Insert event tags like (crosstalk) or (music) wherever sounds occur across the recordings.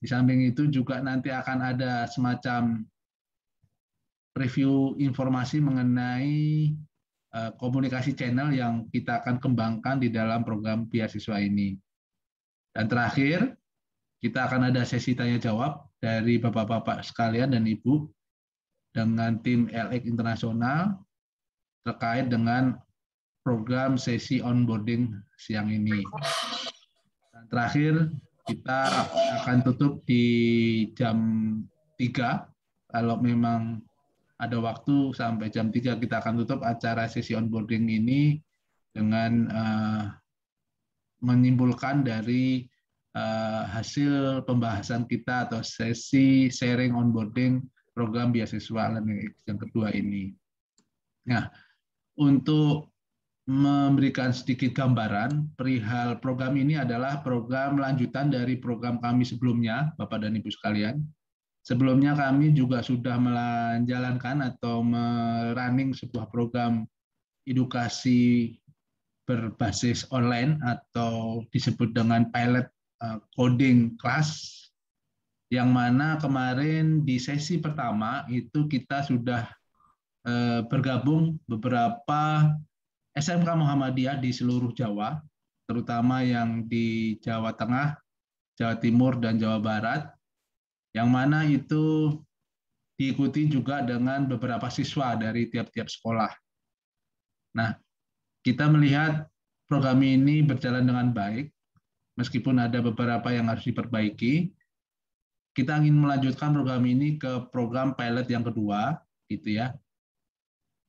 Di samping itu juga nanti akan ada semacam review informasi mengenai eh, komunikasi channel yang kita akan kembangkan di dalam program beasiswa ini. Dan terakhir, kita akan ada sesi tanya jawab dari Bapak-bapak sekalian dan Ibu dengan tim LX Internasional terkait dengan program sesi onboarding siang ini. Dan terakhir, kita akan tutup di jam 3. Kalau memang ada waktu sampai jam 3 kita akan tutup acara sesi onboarding ini dengan uh, menyimpulkan dari uh, hasil pembahasan kita atau sesi sharing onboarding program beasiswa learning yang kedua ini. Nah, untuk memberikan sedikit gambaran perihal program ini adalah program lanjutan dari program kami sebelumnya, Bapak dan Ibu sekalian. Sebelumnya kami juga sudah menjalankan atau merunning sebuah program edukasi berbasis online atau disebut dengan pilot eh, coding class yang mana kemarin di sesi pertama itu kita sudah eh, bergabung beberapa SMK Muhammadiyah di seluruh Jawa, terutama yang di Jawa Tengah, Jawa Timur, dan Jawa Barat, yang mana itu diikuti juga dengan beberapa siswa dari tiap-tiap sekolah. Nah, kita melihat program ini berjalan dengan baik, meskipun ada beberapa yang harus diperbaiki. Kita ingin melanjutkan program ini ke program pilot yang kedua, gitu ya,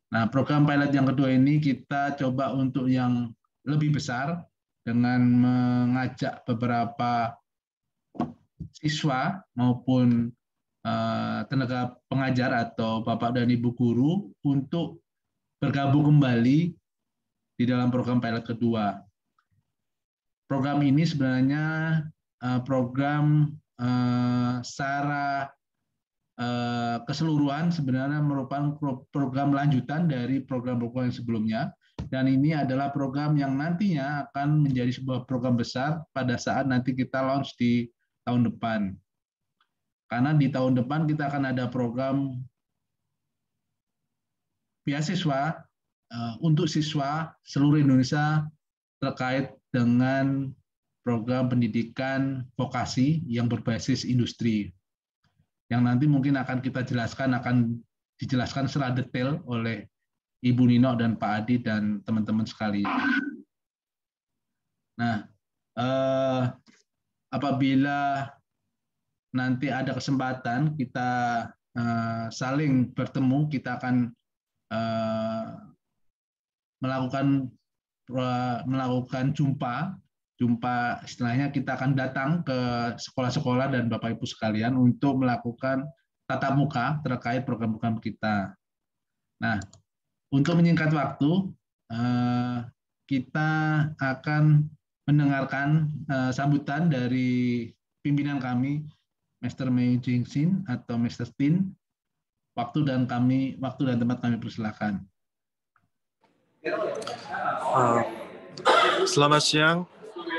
Nah, program pilot yang kedua ini kita coba untuk yang lebih besar dengan mengajak beberapa siswa maupun eh, tenaga pengajar atau Bapak dan Ibu guru untuk bergabung kembali di dalam program pilot kedua. Program ini sebenarnya eh, program eh, secara Eh, keseluruhan sebenarnya merupakan program lanjutan dari program-program yang sebelumnya dan ini adalah program yang nantinya akan menjadi sebuah program besar pada saat nanti kita launch di tahun depan. Karena di tahun depan kita akan ada program beasiswa eh, untuk siswa seluruh Indonesia terkait dengan program pendidikan vokasi yang berbasis industri yang nanti mungkin akan kita jelaskan akan dijelaskan secara detail oleh Ibu Nino dan Pak Adi dan teman-teman sekali. Nah, eh, apabila nanti ada kesempatan kita eh, saling bertemu, kita akan eh, melakukan eh, melakukan jumpa jumpa setelahnya kita akan datang ke sekolah-sekolah dan Bapak Ibu sekalian untuk melakukan tatap muka terkait program-program kita. Nah, untuk menyingkat waktu, eh, kita akan mendengarkan eh, sambutan dari pimpinan kami, Master Mei Jingsin atau Master Tin. Waktu dan kami, waktu dan tempat kami persilakan. Eh, selamat siang,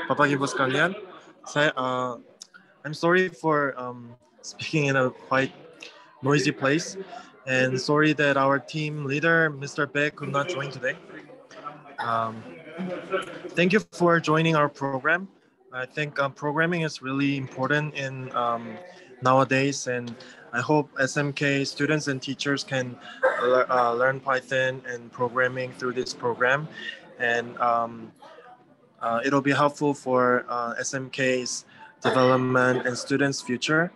Papa Gibo sekalian, saya uh, I'm sorry for um, speaking in a quite noisy place, and sorry that our team leader, Mr. Beck, could not join today. Um, thank you for joining our program. I think uh, programming is really important in um, nowadays, and I hope SMK students and teachers can uh, le uh, learn Python and programming through this program. And um, Uh, it'll be helpful for uh, SMK's development and students' future.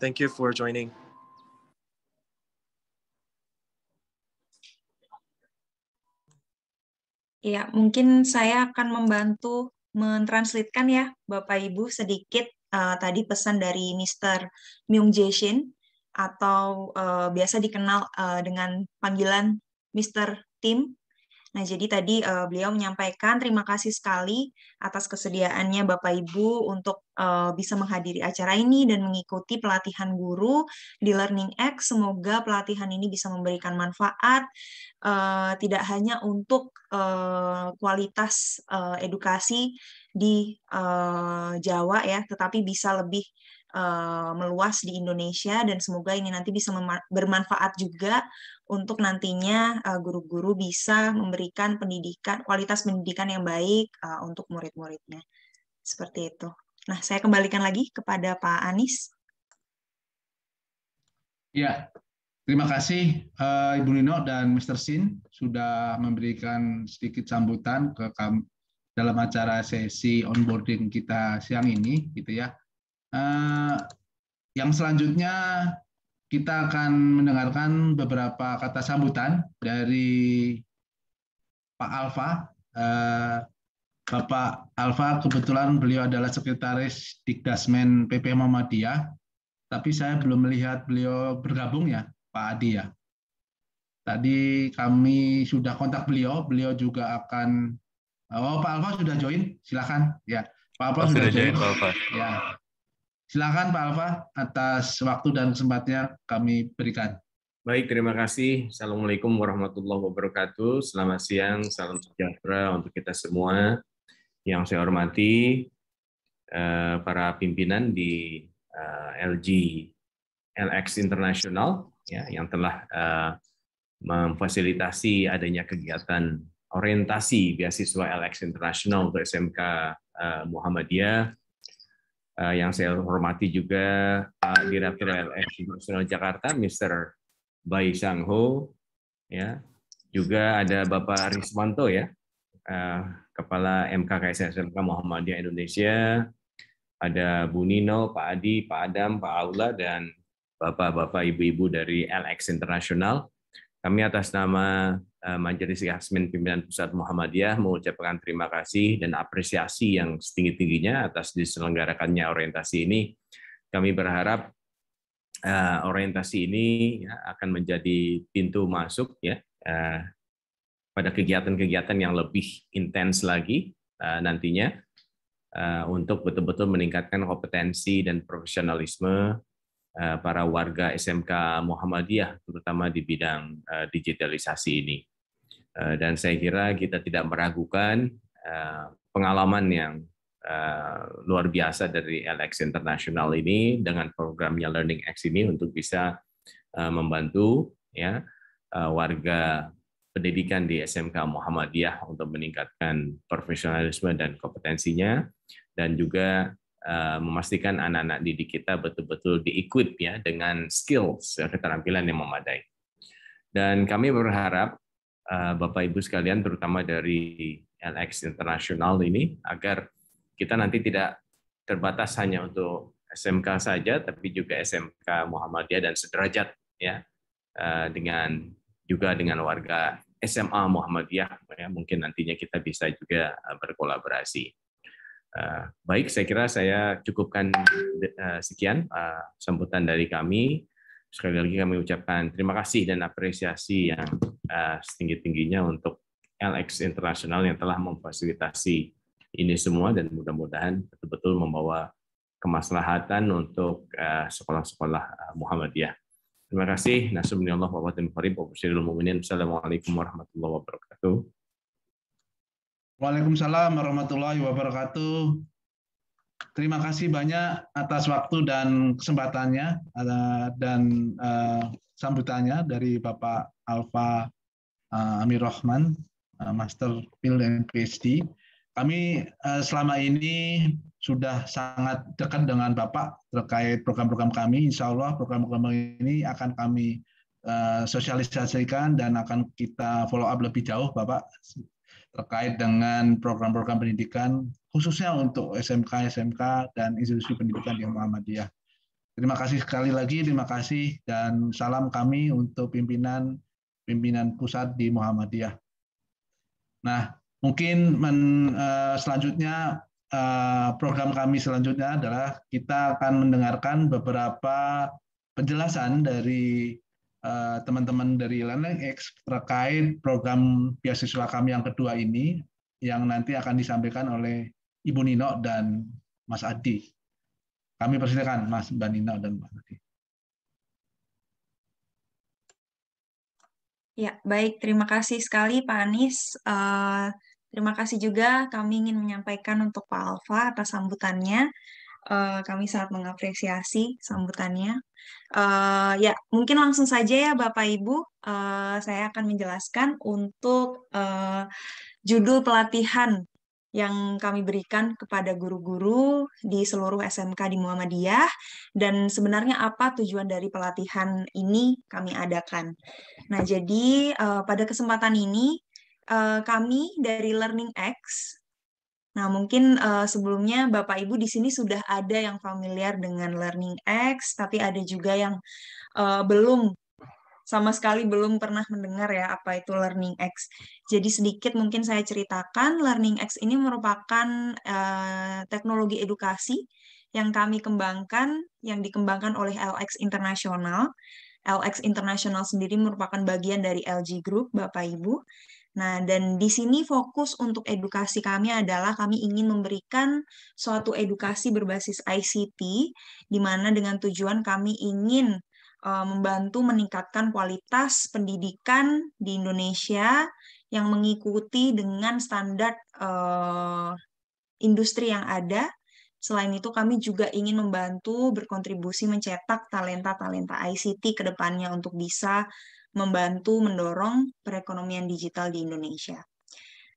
Thank you for joining. Iya, mungkin saya akan membantu mentranslitkan ya Bapak Ibu sedikit uh, tadi pesan dari Mr. Myung Jae Shin atau uh, biasa dikenal uh, dengan panggilan Mr. Tim Nah, jadi tadi uh, beliau menyampaikan terima kasih sekali atas kesediaannya Bapak Ibu untuk uh, bisa menghadiri acara ini dan mengikuti pelatihan guru di Learning X. Semoga pelatihan ini bisa memberikan manfaat uh, tidak hanya untuk uh, kualitas uh, edukasi di uh, Jawa ya, tetapi bisa lebih Eh, meluas di Indonesia dan semoga ini nanti bisa bermanfaat juga untuk nantinya eh, guru-guru bisa memberikan pendidikan kualitas pendidikan yang baik eh, untuk murid-muridnya. Seperti itu. Nah, saya kembalikan lagi kepada Pak Anies. Ya, terima kasih Ibu Nino dan Mr. Sin sudah memberikan sedikit sambutan ke dalam acara sesi onboarding kita siang ini, gitu ya. Uh, yang selanjutnya kita akan mendengarkan beberapa kata sambutan dari Pak Alfa. Uh, Bapak Alfa kebetulan beliau adalah sekretaris Dikdasmen PP Muhammadiyah, tapi saya belum melihat beliau bergabung ya, Pak Adi ya. Tadi kami sudah kontak beliau, beliau juga akan Oh, Pak Alfa sudah join, silakan ya. Pak Alfa sudah, sudah join. join Pak Alfa. Ya. Silakan Pak Alfa atas waktu dan kesempatnya kami berikan. Baik, terima kasih. Assalamualaikum warahmatullahi wabarakatuh. Selamat siang, salam sejahtera untuk kita semua. Yang saya hormati eh, para pimpinan di eh, LG LX International ya yang telah eh, memfasilitasi adanya kegiatan orientasi beasiswa LX International untuk SMK Muhammadiyah uh, yang saya hormati juga Pak Direktur LSI Nasional Jakarta, Mr. Bai Sang Ho, ya, juga ada Bapak Rismanto ya, uh, Kepala MKKS SMK Muhammadiyah Indonesia, ada Bu Nino, Pak Adi, Pak Adam, Pak Aula, dan Bapak-Bapak Ibu-Ibu dari LX Internasional. Kami atas nama Eh, Majelis Yasmin Pimpinan Pusat Muhammadiyah mengucapkan terima kasih dan apresiasi yang setinggi-tingginya atas diselenggarakannya orientasi ini. Kami berharap eh, orientasi ini ya, akan menjadi pintu masuk ya eh, pada kegiatan-kegiatan yang lebih intens lagi nantinya untuk betul-betul meningkatkan kompetensi dan profesionalisme Eh, para warga SMK Muhammadiyah terutama di bidang eh, digitalisasi ini. Eh, dan saya kira kita tidak meragukan pengalaman yang luar biasa dari LX International ini dengan programnya Learning X ini untuk bisa membantu ya warga pendidikan di SMK Muhammadiyah untuk meningkatkan profesionalisme dan kompetensinya dan juga Eh, memastikan anak-anak didik kita betul-betul diikut ya dengan skills ya, keterampilan yang memadai. Dan kami berharap eh, Bapak Ibu sekalian terutama dari LX Internasional ini agar kita nanti tidak terbatas hanya untuk SMK saja tapi juga SMK Muhammadiyah dan sederajat ya eh, dengan juga dengan warga SMA Muhammadiyah ya mungkin nantinya kita bisa juga berkolaborasi. Eh, baik, saya kira saya cukupkan eh, sekian eh, sambutan dari kami. Sekali lagi kami ucapkan terima kasih dan apresiasi yang setinggi-tingginya untuk LX Internasional yang telah memfasilitasi ini semua dan mudah-mudahan betul-betul membawa kemaslahatan untuk sekolah-sekolah Muhammadiyah. Terima kasih. Nasrullah wa Assalamualaikum warahmatullahi wabarakatuh. Waalaikumsalam warahmatullahi wabarakatuh. Terima kasih banyak atas waktu dan kesempatannya dan eh, sambutannya dari Bapak Alfa eh, Amir Rahman, eh, Master Field and PhD. Kami selama ini sudah sangat dekat dengan Bapak terkait program-program kami. Insya Allah program-program ini akan kami sosialisasikan dan akan kita follow up lebih jauh, Bapak terkait dengan program-program pendidikan khususnya untuk SMK SMK dan institusi pendidikan di Muhammadiyah. Terima kasih sekali lagi, terima kasih dan salam kami untuk pimpinan pimpinan pusat di Muhammadiyah. Nah, mungkin men, eh, selanjutnya eh, program kami selanjutnya adalah kita akan mendengarkan beberapa penjelasan dari Eh, teman-teman dari Learning X terkait program beasiswa kami yang kedua ini yang nanti akan disampaikan oleh Ibu Nino dan Mas Adi. Kami persilakan Mas Mbak Nino dan Mas Adi. Ya, baik. Terima kasih sekali Pak Anies. Uh, terima kasih juga kami ingin menyampaikan untuk Pak Alfa atas sambutannya. Eh, kami sangat mengapresiasi sambutannya. Uh, ya, mungkin langsung saja ya Bapak Ibu, uh, saya akan menjelaskan untuk uh, judul pelatihan yang kami berikan kepada guru-guru di seluruh SMK di Muhammadiyah dan sebenarnya apa tujuan dari pelatihan ini kami adakan. Nah, jadi uh, pada kesempatan ini uh, kami dari Learning X Nah, mungkin uh, sebelumnya Bapak Ibu di sini sudah ada yang familiar dengan Learning X, tapi ada juga yang uh, belum sama sekali belum pernah mendengar ya apa itu Learning X. Jadi sedikit mungkin saya ceritakan, Learning X ini merupakan uh, teknologi edukasi yang kami kembangkan, yang dikembangkan oleh LX Internasional. LX Internasional sendiri merupakan bagian dari LG Group, Bapak Ibu. Nah, dan di sini fokus untuk edukasi kami adalah kami ingin memberikan suatu edukasi berbasis ICT, di mana dengan tujuan kami ingin uh, membantu meningkatkan kualitas pendidikan di Indonesia yang mengikuti dengan standar uh, industri yang ada. Selain itu, kami juga ingin membantu berkontribusi mencetak talenta-talenta ICT ke depannya untuk bisa membantu mendorong perekonomian digital di Indonesia.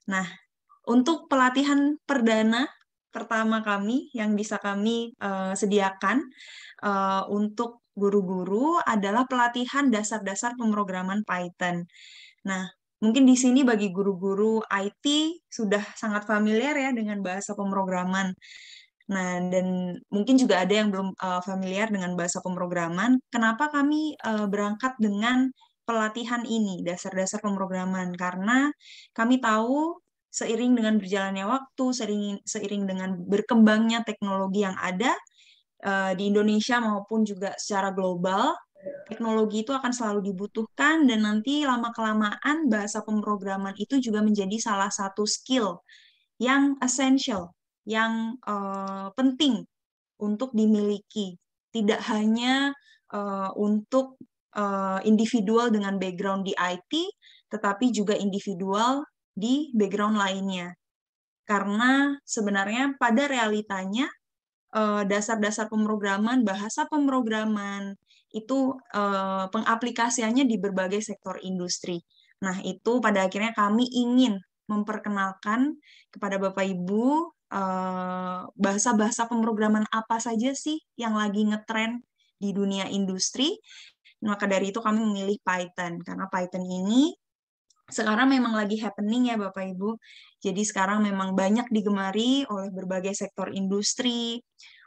Nah, untuk pelatihan perdana pertama kami yang bisa kami uh, sediakan uh, untuk guru-guru adalah pelatihan dasar-dasar pemrograman Python. Nah, mungkin di sini bagi guru-guru IT sudah sangat familiar ya dengan bahasa pemrograman. Nah, dan mungkin juga ada yang belum uh, familiar dengan bahasa pemrograman. Kenapa kami uh, berangkat dengan pelatihan ini, dasar-dasar pemrograman karena kami tahu seiring dengan berjalannya waktu, seiring seiring dengan berkembangnya teknologi yang ada uh, di Indonesia maupun juga secara global, teknologi itu akan selalu dibutuhkan dan nanti lama kelamaan bahasa pemrograman itu juga menjadi salah satu skill yang essential, yang uh, penting untuk dimiliki, tidak hanya uh, untuk Eh, individual dengan background di IT, tetapi juga individual di background lainnya. Karena sebenarnya pada realitanya eh, dasar-dasar pemrograman, bahasa pemrograman itu eh, pengaplikasiannya di berbagai sektor industri. Nah, itu pada akhirnya kami ingin memperkenalkan kepada Bapak Ibu bahasa-bahasa pemrograman apa saja sih yang lagi ngetren di dunia industri maka dari itu kami memilih Python karena Python ini sekarang memang lagi happening ya Bapak Ibu. Jadi sekarang memang banyak digemari oleh berbagai sektor industri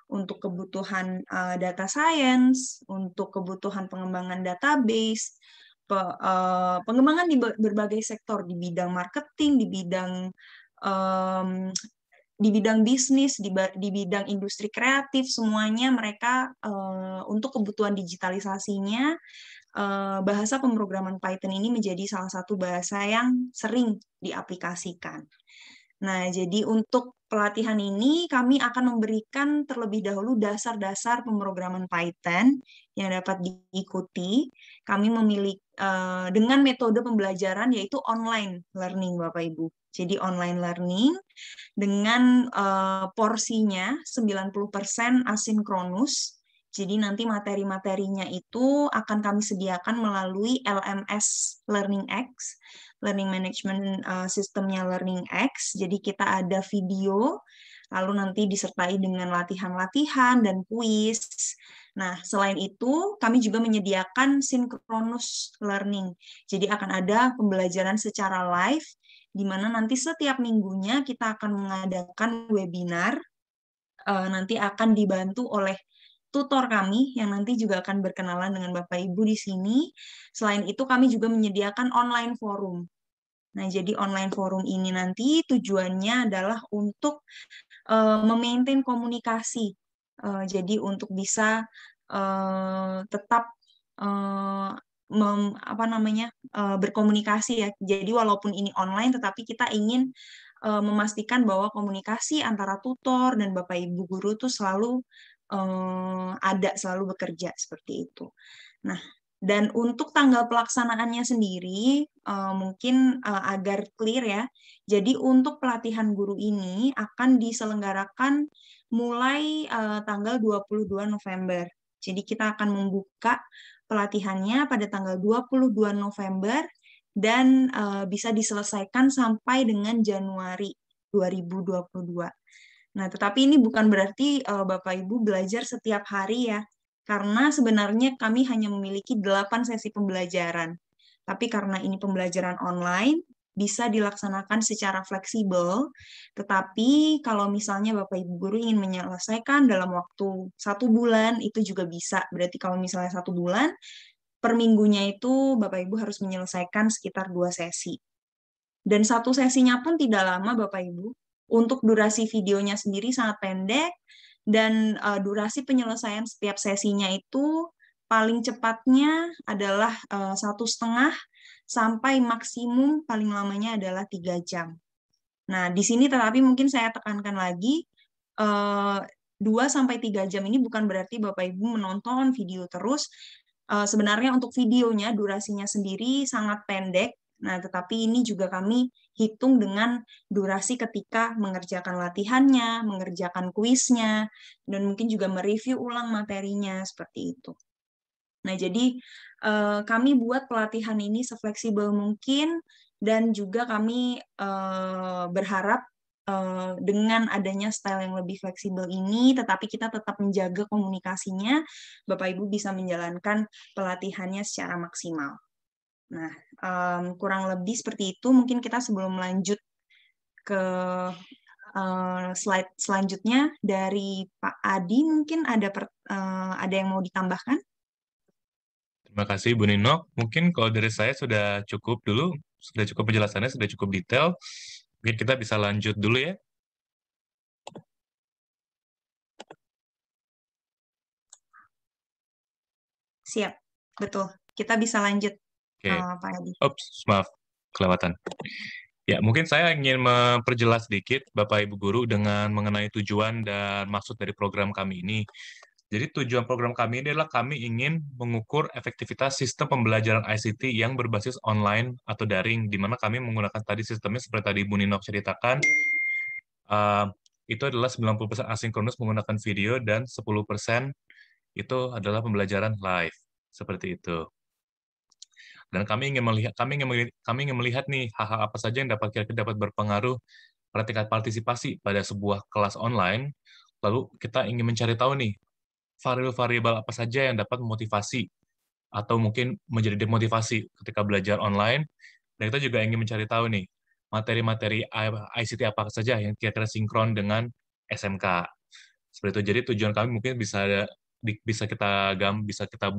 untuk kebutuhan eh, data science, untuk kebutuhan pengembangan database, pe, eh, pengembangan di berbagai sektor di bidang marketing, di bidang di bidang bisnis, di, di bidang industri kreatif, semuanya mereka uh, untuk kebutuhan digitalisasinya uh, bahasa pemrograman Python ini menjadi salah satu bahasa yang sering diaplikasikan. Nah, jadi untuk pelatihan ini kami akan memberikan terlebih dahulu dasar-dasar pemrograman Python yang dapat diikuti. Kami memiliki uh, dengan metode pembelajaran yaitu online learning, Bapak Ibu. Jadi online learning dengan uh, porsinya 90% asinkronus. Jadi nanti materi-materinya itu akan kami sediakan melalui LMS Learning X, Learning Management uh, Systemnya Learning X. Jadi kita ada video, lalu nanti disertai dengan latihan-latihan dan kuis. Nah, selain itu, kami juga menyediakan synchronous learning. Jadi akan ada pembelajaran secara live di mana nanti setiap minggunya kita akan mengadakan webinar eh, nanti akan dibantu oleh tutor kami yang nanti juga akan berkenalan dengan Bapak Ibu di sini. Selain itu kami juga menyediakan online forum. Nah, jadi online forum ini nanti tujuannya adalah untuk eh, memaintain komunikasi. Eh, jadi untuk bisa tetap mem, apa namanya uh, berkomunikasi ya. Jadi walaupun ini online, tetapi kita ingin uh, memastikan bahwa komunikasi antara tutor dan bapak ibu guru itu selalu uh, ada, selalu bekerja seperti itu. Nah, dan untuk tanggal pelaksanaannya sendiri, mungkin agar clear ya. Jadi untuk pelatihan guru ini akan diselenggarakan mulai uh, tanggal 22 November. Jadi kita akan membuka pelatihannya pada tanggal 22 November dan uh, bisa diselesaikan sampai dengan Januari 2022. Nah, tetapi ini bukan berarti uh, Bapak Ibu belajar setiap hari ya, karena sebenarnya kami hanya memiliki 8 sesi pembelajaran. Tapi karena ini pembelajaran online, bisa dilaksanakan secara fleksibel. Tetapi kalau misalnya Bapak Ibu guru ingin menyelesaikan dalam waktu satu bulan itu juga bisa. Berarti kalau misalnya satu bulan per minggunya itu Bapak Ibu harus menyelesaikan sekitar dua sesi. Dan satu sesinya pun tidak lama Bapak Ibu. Untuk durasi videonya sendiri sangat pendek dan uh, durasi penyelesaian setiap sesinya itu paling cepatnya adalah eh, satu setengah sampai maksimum paling lamanya adalah tiga jam. Nah, di sini tetapi mungkin saya tekankan lagi, eh, dua sampai tiga jam ini bukan berarti Bapak Ibu menonton video terus. Eh, sebenarnya untuk videonya durasinya sendiri sangat pendek, nah tetapi ini juga kami hitung dengan durasi ketika mengerjakan latihannya, mengerjakan kuisnya, dan mungkin juga mereview ulang materinya seperti itu. Nah, jadi Eh, kami buat pelatihan ini sefleksibel mungkin dan juga kami eh, berharap eh, dengan adanya style yang lebih fleksibel ini, tetapi kita tetap menjaga komunikasinya, Bapak Ibu bisa menjalankan pelatihannya secara maksimal. Nah, um, kurang lebih seperti itu. Mungkin kita sebelum lanjut ke uh, slide selanjutnya dari Pak Adi, mungkin ada per, uh, ada yang mau ditambahkan? Terima kasih Bu Nino. Mungkin kalau dari saya sudah cukup dulu, sudah cukup penjelasannya, sudah cukup detail. Mungkin kita bisa lanjut dulu ya. Siap, betul. Kita bisa lanjut, okay. uh, eh, Ops, maaf, kelewatan. Ya, mungkin saya ingin memperjelas sedikit Bapak Ibu Guru dengan mengenai tujuan dan maksud dari program kami ini. Jadi tujuan program kami ini adalah kami ingin mengukur efektivitas sistem pembelajaran ICT yang berbasis online atau daring, di mana kami menggunakan tadi sistemnya seperti tadi Bu Nino ceritakan, uh, itu adalah 90% asinkronus menggunakan video dan 10% itu adalah pembelajaran live, seperti itu. Dan kami ingin melihat, kami ingin melihat, kami ingin melihat nih hal-hal apa saja yang dapat kira-kira dapat berpengaruh pada tingkat partisipasi pada sebuah kelas online lalu kita ingin mencari tahu nih variabel-variabel apa saja yang dapat memotivasi atau mungkin menjadi demotivasi ketika belajar online. Dan kita juga ingin mencari tahu nih, materi-materi ICT apa saja yang kira-kira sinkron dengan SMK. Seperti itu. Jadi tujuan kami mungkin bisa bisa kita gam bisa kita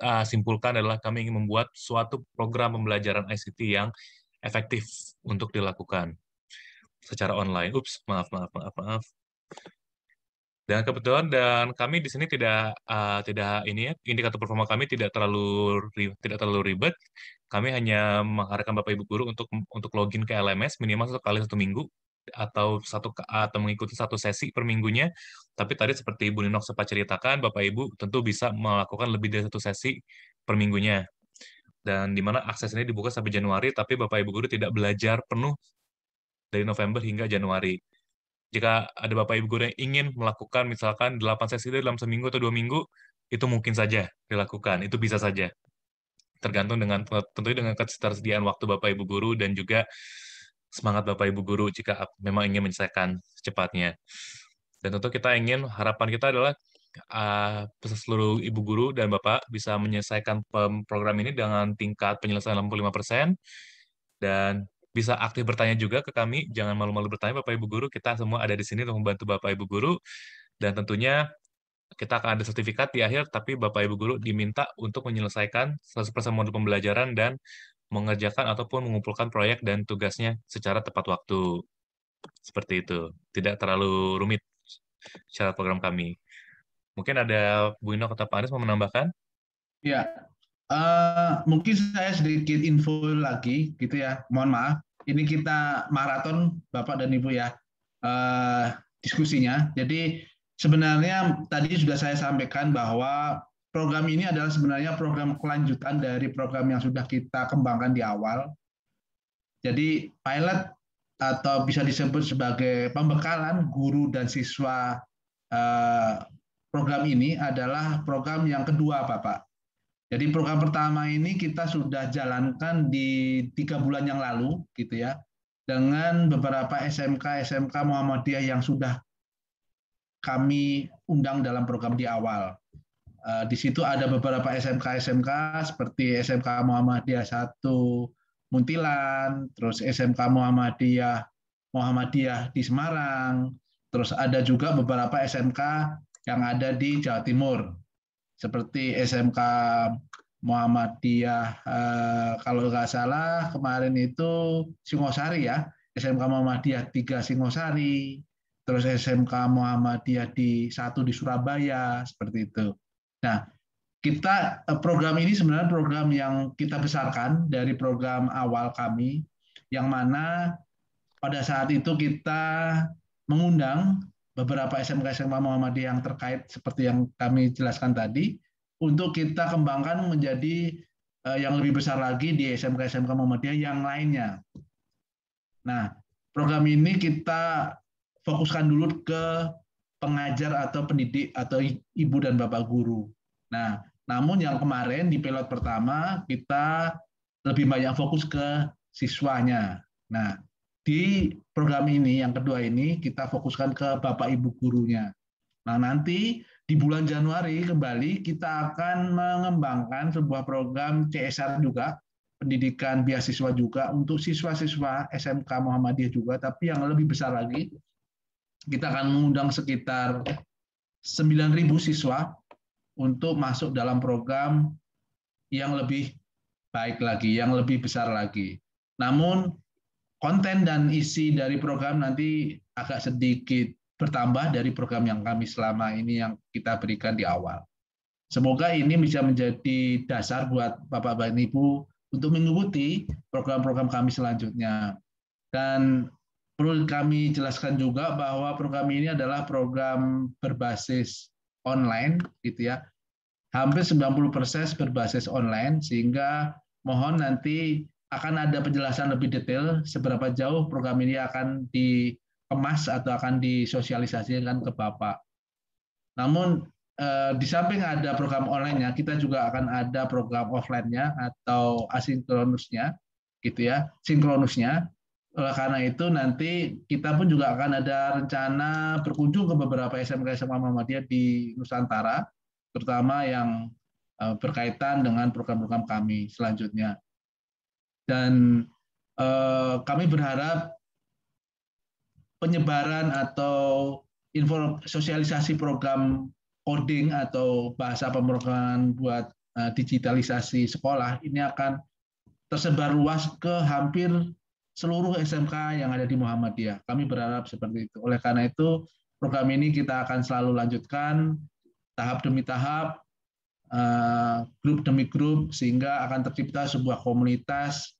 uh, simpulkan adalah kami ingin membuat suatu program pembelajaran ICT yang efektif untuk dilakukan secara online. Ups, maaf, maaf, maaf, maaf. Dan kebetulan dan kami di sini tidak uh, tidak ini ya, indikator performa kami tidak terlalu tidak terlalu ribet. Kami hanya mengharapkan Bapak Ibu guru untuk untuk login ke LMS minimal satu kali satu minggu atau satu atau mengikuti satu sesi per minggunya. Tapi tadi seperti Ibu Nino sempat ceritakan, Bapak Ibu tentu bisa melakukan lebih dari satu sesi per minggunya. Dan di mana akses ini dibuka sampai Januari, tapi Bapak Ibu guru tidak belajar penuh dari November hingga Januari jika ada bapak ibu guru yang ingin melakukan misalkan 8 sesi itu dalam seminggu atau dua minggu itu mungkin saja dilakukan itu bisa saja tergantung dengan tentunya dengan ketersediaan waktu bapak ibu guru dan juga semangat bapak ibu guru jika memang ingin menyelesaikan secepatnya dan tentu kita ingin harapan kita adalah uh, seluruh ibu guru dan bapak bisa menyelesaikan program ini dengan tingkat penyelesaian 65 persen dan bisa aktif bertanya juga ke kami. Jangan malu-malu bertanya Bapak Ibu Guru. Kita semua ada di sini untuk membantu Bapak Ibu Guru. Dan tentunya kita akan ada sertifikat di akhir, tapi Bapak Ibu Guru diminta untuk menyelesaikan 100% modul pembelajaran dan mengerjakan ataupun mengumpulkan proyek dan tugasnya secara tepat waktu. Seperti itu. Tidak terlalu rumit syarat program kami. Mungkin ada Bu Ino atau Pak Anies mau menambahkan? Ya, uh, mungkin saya sedikit info lagi gitu ya. Mohon maaf ini kita maraton Bapak dan Ibu ya uh, diskusinya. Jadi sebenarnya tadi sudah saya sampaikan bahwa program ini adalah sebenarnya program kelanjutan dari program yang sudah kita kembangkan di awal. Jadi pilot atau bisa disebut sebagai pembekalan guru dan siswa eh, program ini adalah program yang kedua, Bapak. Jadi program pertama ini kita sudah jalankan di tiga bulan yang lalu, gitu ya, dengan beberapa SMK SMK Muhammadiyah yang sudah kami undang dalam program di awal. Eh, di situ ada beberapa SMK SMK seperti SMK Muhammadiyah 1 Muntilan, terus SMK Muhammadiyah Muhammadiyah di Semarang, terus ada juga beberapa SMK yang ada di Jawa Timur seperti SMK Muhammadiyah eh, kalau nggak salah kemarin itu Singosari ya SMK Muhammadiyah tiga Singosari terus SMK Muhammadiyah di satu di Surabaya seperti itu. Nah kita eh, program ini sebenarnya program yang kita besarkan dari program awal kami yang mana pada saat itu kita mengundang beberapa SMK SMA Muhammadiyah yang terkait seperti yang kami jelaskan tadi untuk kita kembangkan menjadi eh, yang lebih besar lagi di SMK SMK Muhammadiyah yang lainnya. Nah, program ini kita fokuskan dulu ke pengajar atau pendidik atau ibu dan bapak guru. Nah, namun yang kemarin di pilot pertama kita lebih banyak fokus ke siswanya. Nah, di program ini yang kedua ini kita fokuskan ke Bapak Ibu gurunya. Nah, nanti di bulan Januari kembali kita akan mengembangkan sebuah program CSR juga, pendidikan beasiswa juga untuk siswa-siswa SMK Muhammadiyah juga, tapi yang lebih besar lagi kita akan mengundang sekitar 9.000 siswa untuk masuk dalam program yang lebih baik lagi, yang lebih besar lagi. Namun konten dan isi dari program nanti agak sedikit bertambah dari program yang kami selama ini yang kita berikan di awal. Semoga ini bisa menjadi dasar buat Bapak dan Ibu untuk mengikuti program-program kami selanjutnya. Dan perlu kami jelaskan juga bahwa program ini adalah program berbasis online gitu ya. Hampir 90% berbasis online sehingga mohon nanti akan ada penjelasan lebih detail seberapa jauh program ini akan dikemas atau akan disosialisasikan ke Bapak. Namun eh, di samping ada program online-nya, kita juga akan ada program offline-nya atau asinkronusnya, gitu ya, sinkronusnya. Oleh karena itu nanti kita pun juga akan ada rencana berkunjung ke beberapa SMK SMA Muhammadiyah di Nusantara, terutama yang eh, berkaitan dengan program-program kami selanjutnya dan eh, kami berharap penyebaran atau info sosialisasi program coding atau bahasa pemrograman buat eh, digitalisasi sekolah ini akan tersebar luas ke hampir seluruh SMK yang ada di Muhammadiyah. Kami berharap seperti itu. Oleh karena itu, program ini kita akan selalu lanjutkan tahap demi tahap, eh, grup demi grup, sehingga akan tercipta sebuah komunitas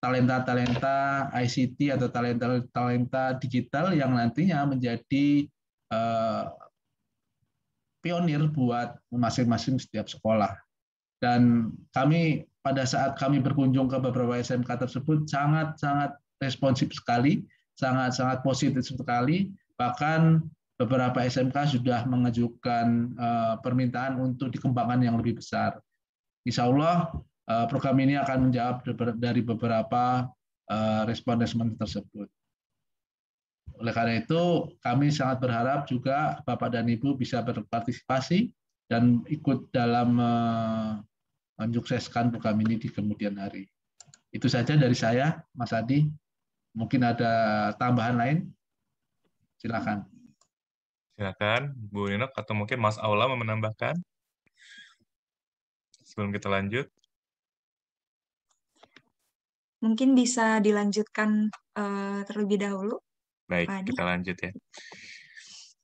talenta-talenta ICT atau talenta-talenta digital yang nantinya menjadi uh, pionir buat masing-masing setiap sekolah. Dan kami pada saat kami berkunjung ke beberapa SMK tersebut sangat-sangat responsif sekali, sangat-sangat positif sekali, bahkan beberapa SMK sudah mengajukan uh, permintaan untuk dikembangkan yang lebih besar. Insya Allah Eh, program ini akan menjawab dari beberapa eh, responden tersebut. Oleh karena itu, kami sangat berharap juga Bapak dan Ibu bisa berpartisipasi dan ikut dalam eh, menyukseskan program ini di kemudian hari. Itu saja dari saya, Mas Adi. Mungkin ada tambahan lain? Silakan. Silakan, Bu Nino atau mungkin Mas Aula mau menambahkan? Sebelum kita lanjut mungkin bisa dilanjutkan uh, terlebih dahulu. Baik, Pak kita lanjut ya.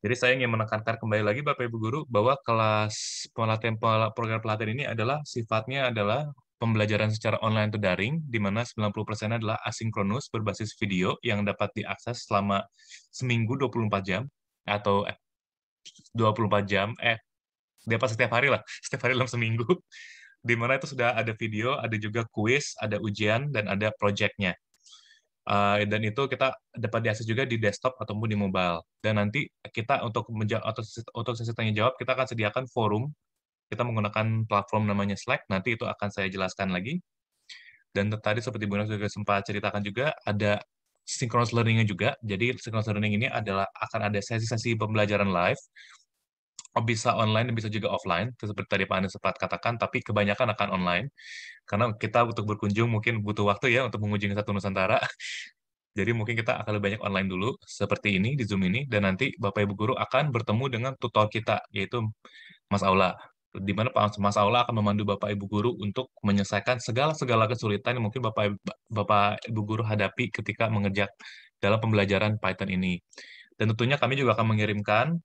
Jadi saya ingin menekankan kembali lagi Bapak Ibu guru bahwa kelas pelatihan program pelatihan ini adalah sifatnya adalah pembelajaran secara online atau daring, di mana 90% adalah asinkronus berbasis video yang dapat diakses selama seminggu 24 jam, atau eh, 24 jam, eh, dapat setiap hari lah, (laughs) setiap hari dalam seminggu, di mana itu sudah ada video, ada juga kuis, ada ujian, dan ada projectnya. Uh, dan itu kita dapat diakses juga di desktop ataupun di mobile. Dan nanti kita untuk menjawab untuk, untuk sesi tanya jawab kita akan sediakan forum. Kita menggunakan platform namanya Slack. Nanti itu akan saya jelaskan lagi. Dan tadi seperti Bunda juga sempat ceritakan juga ada synchronous learning-nya juga. Jadi synchronous learning ini adalah akan ada sesi-sesi pembelajaran live Oh, bisa online, dan bisa juga offline, seperti tadi Pak Anies sempat katakan, tapi kebanyakan akan online. Karena kita untuk berkunjung mungkin butuh waktu ya untuk mengunjungi satu Nusantara. (laughs) Jadi mungkin kita akan lebih banyak online dulu, seperti ini di Zoom ini, dan nanti Bapak-Ibu Guru akan bertemu dengan tutor kita, yaitu Mas Aula. Di mana Pak Mas Aula akan memandu Bapak-Ibu Guru untuk menyelesaikan segala-segala kesulitan yang mungkin bapak Bapak, Ibu Guru hadapi ketika mengerjakan dalam pembelajaran Python ini. Dan tentunya kami juga akan mengirimkan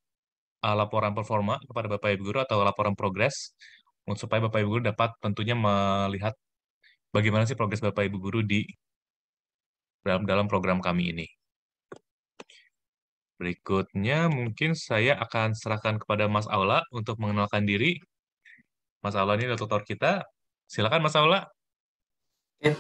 uh, laporan performa kepada Bapak Ibu Guru atau laporan progres supaya Bapak Ibu Guru dapat tentunya melihat bagaimana sih progres Bapak Ibu Guru di dalam, dalam program kami ini. Berikutnya mungkin saya akan serahkan kepada Mas Aula untuk mengenalkan diri. Mas Aula ini adalah tutor kita. Silakan Mas Aula. Eh,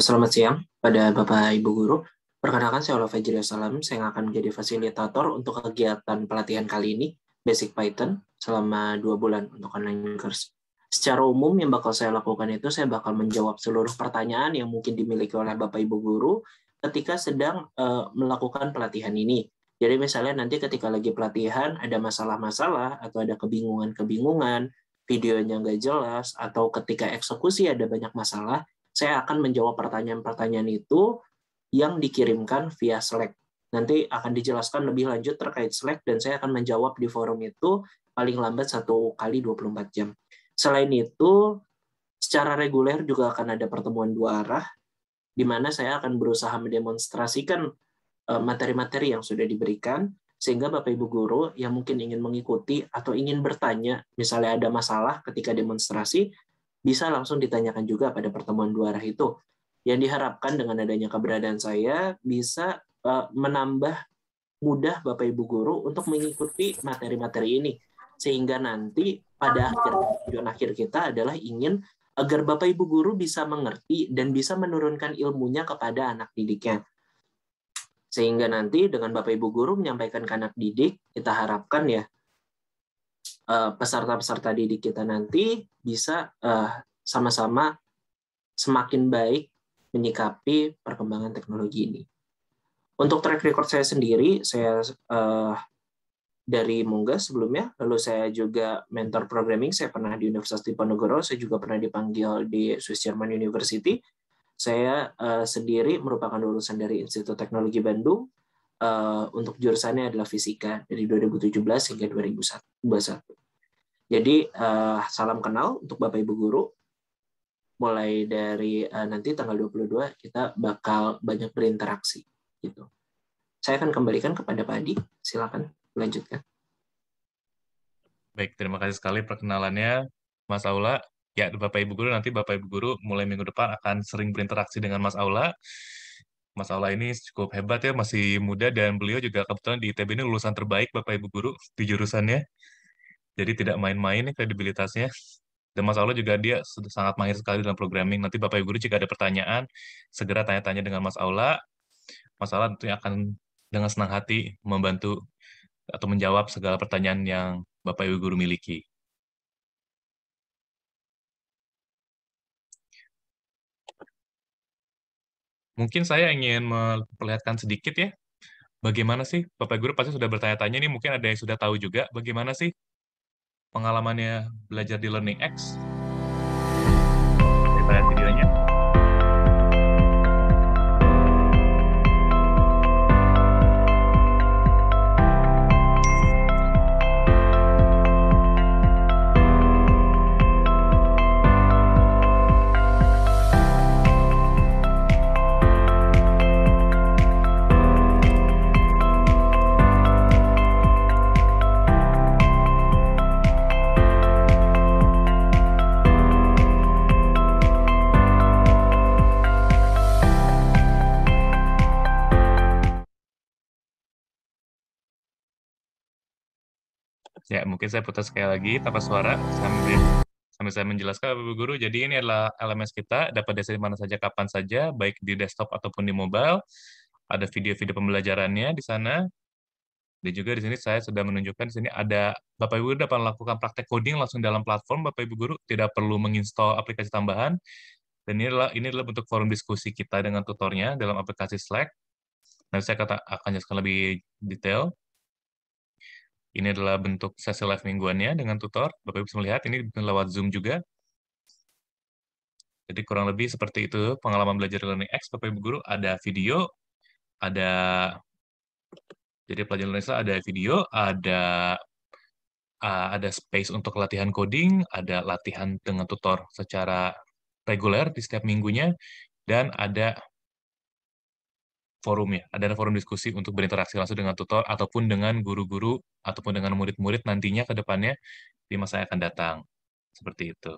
selamat siang pada Bapak Ibu Guru. Perkenalkan, saya Olof Fajri Salam. Saya akan menjadi fasilitator untuk kegiatan pelatihan kali ini, Basic Python, selama dua bulan untuk online course. Secara umum, yang bakal saya lakukan itu, saya bakal menjawab seluruh pertanyaan yang mungkin dimiliki oleh Bapak-Ibu guru ketika sedang uh, melakukan pelatihan ini. Jadi misalnya nanti ketika lagi pelatihan, ada masalah-masalah, atau ada kebingungan-kebingungan, videonya nggak jelas, atau ketika eksekusi ada banyak masalah, saya akan menjawab pertanyaan-pertanyaan itu yang dikirimkan via Slack. Nanti akan dijelaskan lebih lanjut terkait Slack dan saya akan menjawab di forum itu paling lambat satu kali 24 jam. Selain itu, secara reguler juga akan ada pertemuan dua arah, di mana saya akan berusaha mendemonstrasikan eh, materi-materi yang sudah diberikan, sehingga Bapak Ibu Guru yang mungkin ingin mengikuti atau ingin bertanya, misalnya ada masalah ketika demonstrasi, bisa langsung ditanyakan juga pada pertemuan dua arah itu yang diharapkan dengan adanya keberadaan saya bisa eh, menambah mudah Bapak Ibu guru untuk mengikuti materi-materi ini sehingga nanti pada akhir tujuan akhir kita adalah ingin agar Bapak Ibu guru bisa mengerti dan bisa menurunkan ilmunya kepada anak didiknya. Sehingga nanti dengan Bapak Ibu guru menyampaikan ke anak didik, kita harapkan ya eh, peserta-peserta didik kita nanti bisa eh, sama-sama semakin baik menyikapi perkembangan teknologi ini. Untuk track record saya sendiri, saya uh, dari Mungga sebelumnya, lalu saya juga mentor programming, saya pernah di Universitas Diponegoro, saya juga pernah dipanggil di Swiss German University. Saya uh, sendiri merupakan lulusan dari Institut Teknologi Bandung, uh, untuk jurusannya adalah fisika dari 2017 hingga 2021. Jadi uh, salam kenal untuk Bapak Ibu guru mulai dari uh, nanti tanggal 22 kita bakal banyak berinteraksi gitu. Saya akan kembalikan kepada Pak Adi, silakan lanjutkan. Baik, terima kasih sekali perkenalannya Mas Aula. Ya, Bapak Ibu guru nanti Bapak Ibu guru mulai minggu depan akan sering berinteraksi dengan Mas Aula. Mas Aula ini cukup hebat ya, masih muda dan beliau juga kebetulan di ITB ini lulusan terbaik Bapak Ibu guru di jurusannya. Jadi tidak main-main kredibilitasnya. Dan Mas Aula juga dia sangat mahir sekali dalam programming. Nanti Bapak Ibu Guru jika ada pertanyaan, segera tanya-tanya dengan Mas Aula. Mas Aula tentunya akan dengan senang hati membantu atau menjawab segala pertanyaan yang Bapak Ibu Guru miliki. Mungkin saya ingin memperlihatkan sedikit ya, bagaimana sih, Bapak Guru pasti sudah bertanya-tanya nih, mungkin ada yang sudah tahu juga, bagaimana sih pengalamannya belajar di Learning X mungkin saya putar sekali lagi tanpa suara sambil sambil saya menjelaskan Bapak Guru. Jadi ini adalah LMS kita, dapat dari mana saja kapan saja, baik di desktop ataupun di mobile. Ada video-video pembelajarannya di sana. Dan juga di sini saya sudah menunjukkan di sini ada Bapak Ibu dapat melakukan praktek coding langsung dalam platform Bapak Ibu guru tidak perlu menginstal aplikasi tambahan. Dan ini adalah ini adalah bentuk forum diskusi kita dengan tutornya dalam aplikasi Slack. Nanti saya kata, akan jelaskan lebih detail. Ini adalah bentuk sesi live mingguannya dengan tutor. Bapak-Ibu bisa melihat ini lewat Zoom juga. Jadi kurang lebih seperti itu pengalaman belajar Learning X. Bapak-Ibu Guru ada video, ada jadi pelajaran x ada video, ada ada space untuk latihan coding, ada latihan dengan tutor secara reguler di setiap minggunya, dan ada forum ya, ada forum diskusi untuk berinteraksi langsung dengan tutor ataupun dengan guru-guru ataupun dengan murid-murid nantinya ke depannya di masa yang akan datang. Seperti itu.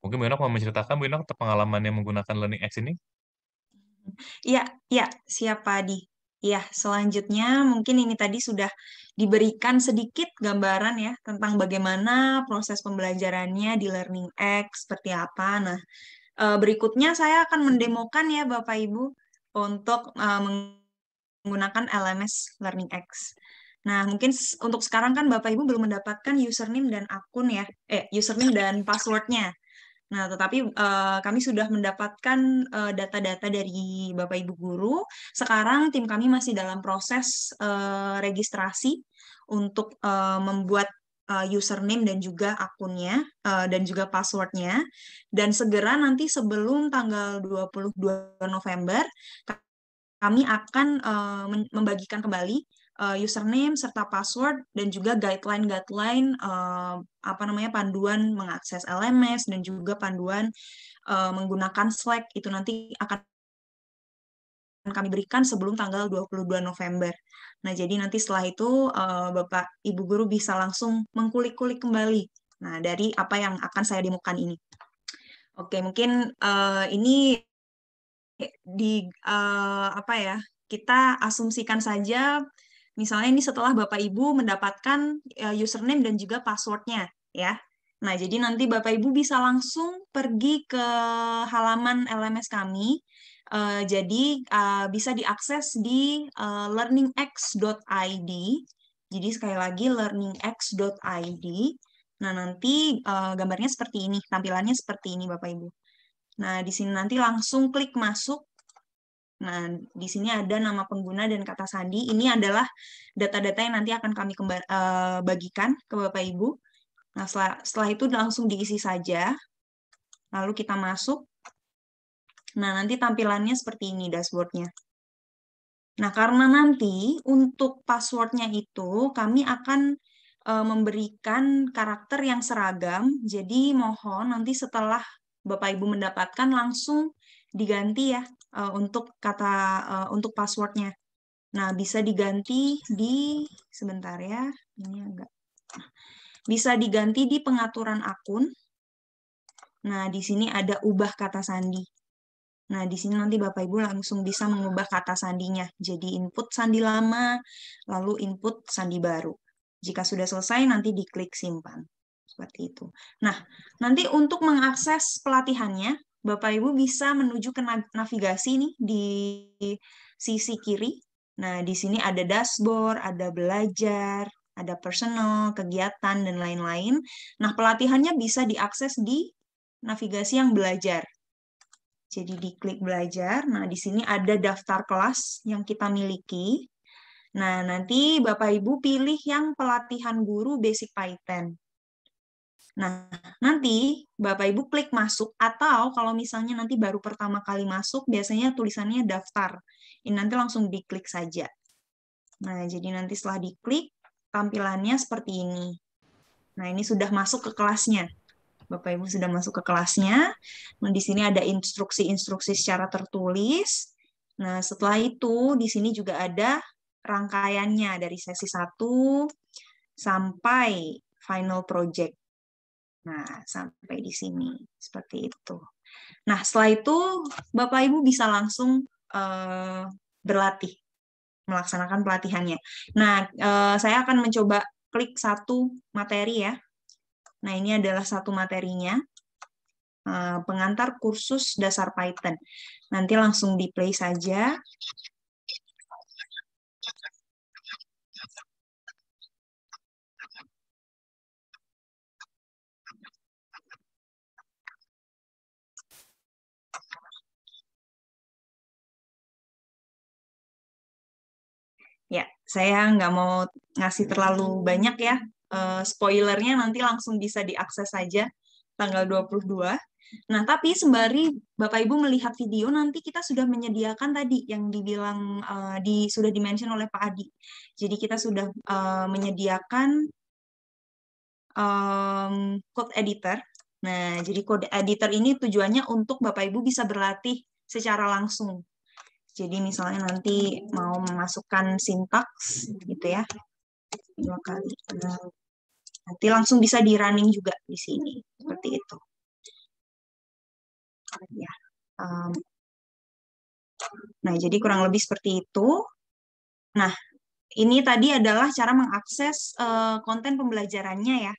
Mungkin Bu Inok mau menceritakan Bu Inok pengalaman yang menggunakan Learning X ini? Iya, iya, siapa di? Adi. Ya, selanjutnya mungkin ini tadi sudah diberikan sedikit gambaran ya tentang bagaimana proses pembelajarannya di Learning X seperti apa. Nah, eh, berikutnya saya akan mendemokan ya Bapak Ibu untuk uh, menggunakan LMS Learning X. Nah, mungkin untuk sekarang kan Bapak Ibu belum mendapatkan username dan akun ya, eh username dan passwordnya. Nah, tetapi uh, kami sudah mendapatkan data-data uh, dari Bapak Ibu guru. Sekarang tim kami masih dalam proses uh, registrasi untuk uh, membuat uh, username dan juga akunnya uh, dan juga passwordnya dan segera nanti sebelum tanggal 22 November kami akan uh, membagikan kembali uh, username serta password dan juga guideline-guideline uh, apa namanya panduan mengakses LMS dan juga panduan uh, menggunakan Slack itu nanti akan kami berikan sebelum tanggal 22 November. Nah, jadi nanti setelah itu eh, Bapak Ibu guru bisa langsung mengkulik-kulik kembali. Nah, dari apa yang akan saya demokan ini. Oke, mungkin uh, ini di uh, apa ya? Kita asumsikan saja misalnya ini setelah Bapak Ibu mendapatkan uh, username dan juga passwordnya ya. Nah, jadi nanti Bapak Ibu bisa langsung pergi ke halaman LMS kami Eh, jadi uh, bisa diakses di uh, eh, learningx.id. Jadi sekali lagi learningx.id. Nah, nanti uh, gambarnya seperti ini, tampilannya seperti ini Bapak Ibu. Nah, di sini nanti langsung klik masuk. Nah, di sini ada nama pengguna dan kata sandi. Ini adalah data-data yang nanti akan kami kembar, uh, bagikan ke Bapak Ibu. Nah, setelah, setelah itu langsung diisi saja. Lalu kita masuk. Nah, nanti tampilannya seperti ini dashboardnya. Nah, karena nanti untuk passwordnya itu kami akan uh, memberikan karakter yang seragam, jadi mohon nanti setelah Bapak Ibu mendapatkan langsung diganti ya uh, untuk kata uh, untuk passwordnya. Nah, bisa diganti di sebentar ya, ini agak bisa diganti di pengaturan akun. Nah, di sini ada ubah kata sandi. Nah, di sini nanti Bapak Ibu langsung bisa mengubah kata sandinya. Jadi input sandi lama, lalu input sandi baru. Jika sudah selesai, nanti diklik simpan. Seperti itu. Nah, nanti untuk mengakses pelatihannya, Bapak Ibu bisa menuju ke navigasi nih di sisi kiri. Nah, di sini ada dashboard, ada belajar, ada personal, kegiatan, dan lain-lain. Nah, pelatihannya bisa diakses di navigasi yang belajar. Jadi diklik belajar. Nah, di sini ada daftar kelas yang kita miliki. Nah, nanti Bapak Ibu pilih yang pelatihan guru basic Python. Nah, nanti Bapak Ibu klik masuk atau kalau misalnya nanti baru pertama kali masuk biasanya tulisannya daftar. Ini nanti langsung diklik saja. Nah, jadi nanti setelah diklik tampilannya seperti ini. Nah, ini sudah masuk ke kelasnya. Bapak Ibu sudah masuk ke kelasnya. Nah, di sini ada instruksi-instruksi secara tertulis. Nah, setelah itu di sini juga ada rangkaiannya dari sesi 1 sampai final project. Nah, sampai di sini seperti itu. Nah, setelah itu Bapak Ibu bisa langsung uh, berlatih melaksanakan pelatihannya. Nah, uh, saya akan mencoba klik satu materi ya Nah, ini adalah satu materinya, eh, pengantar kursus dasar Python. Nanti langsung di-play saja. Ya, saya nggak mau ngasih terlalu banyak ya Eh, spoilernya nanti langsung bisa diakses saja tanggal 22. Nah, tapi sembari Bapak Ibu melihat video nanti kita sudah menyediakan tadi yang dibilang uh, di sudah dimention oleh Pak Adi. Jadi kita sudah uh, menyediakan um, code editor. Nah, jadi code editor ini tujuannya untuk Bapak Ibu bisa berlatih secara langsung. Jadi misalnya nanti mau memasukkan sintaks gitu ya. Dua kali Nah nanti langsung bisa di running juga di sini seperti hmm. itu ya um, nah jadi kurang lebih seperti itu nah ini tadi adalah cara mengakses uh, konten pembelajarannya ya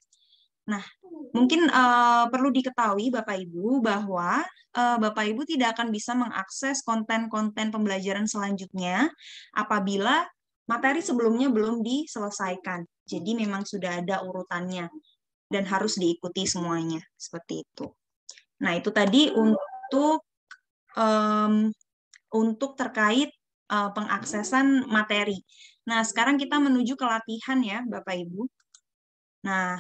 nah mungkin uh, perlu diketahui bapak ibu bahwa uh, bapak ibu tidak akan bisa mengakses konten-konten pembelajaran selanjutnya apabila materi sebelumnya belum diselesaikan jadi memang sudah ada urutannya dan harus diikuti semuanya seperti itu. Nah itu tadi untuk um, untuk terkait uh, pengaksesan materi. Nah sekarang kita menuju ke latihan ya Bapak Ibu. Nah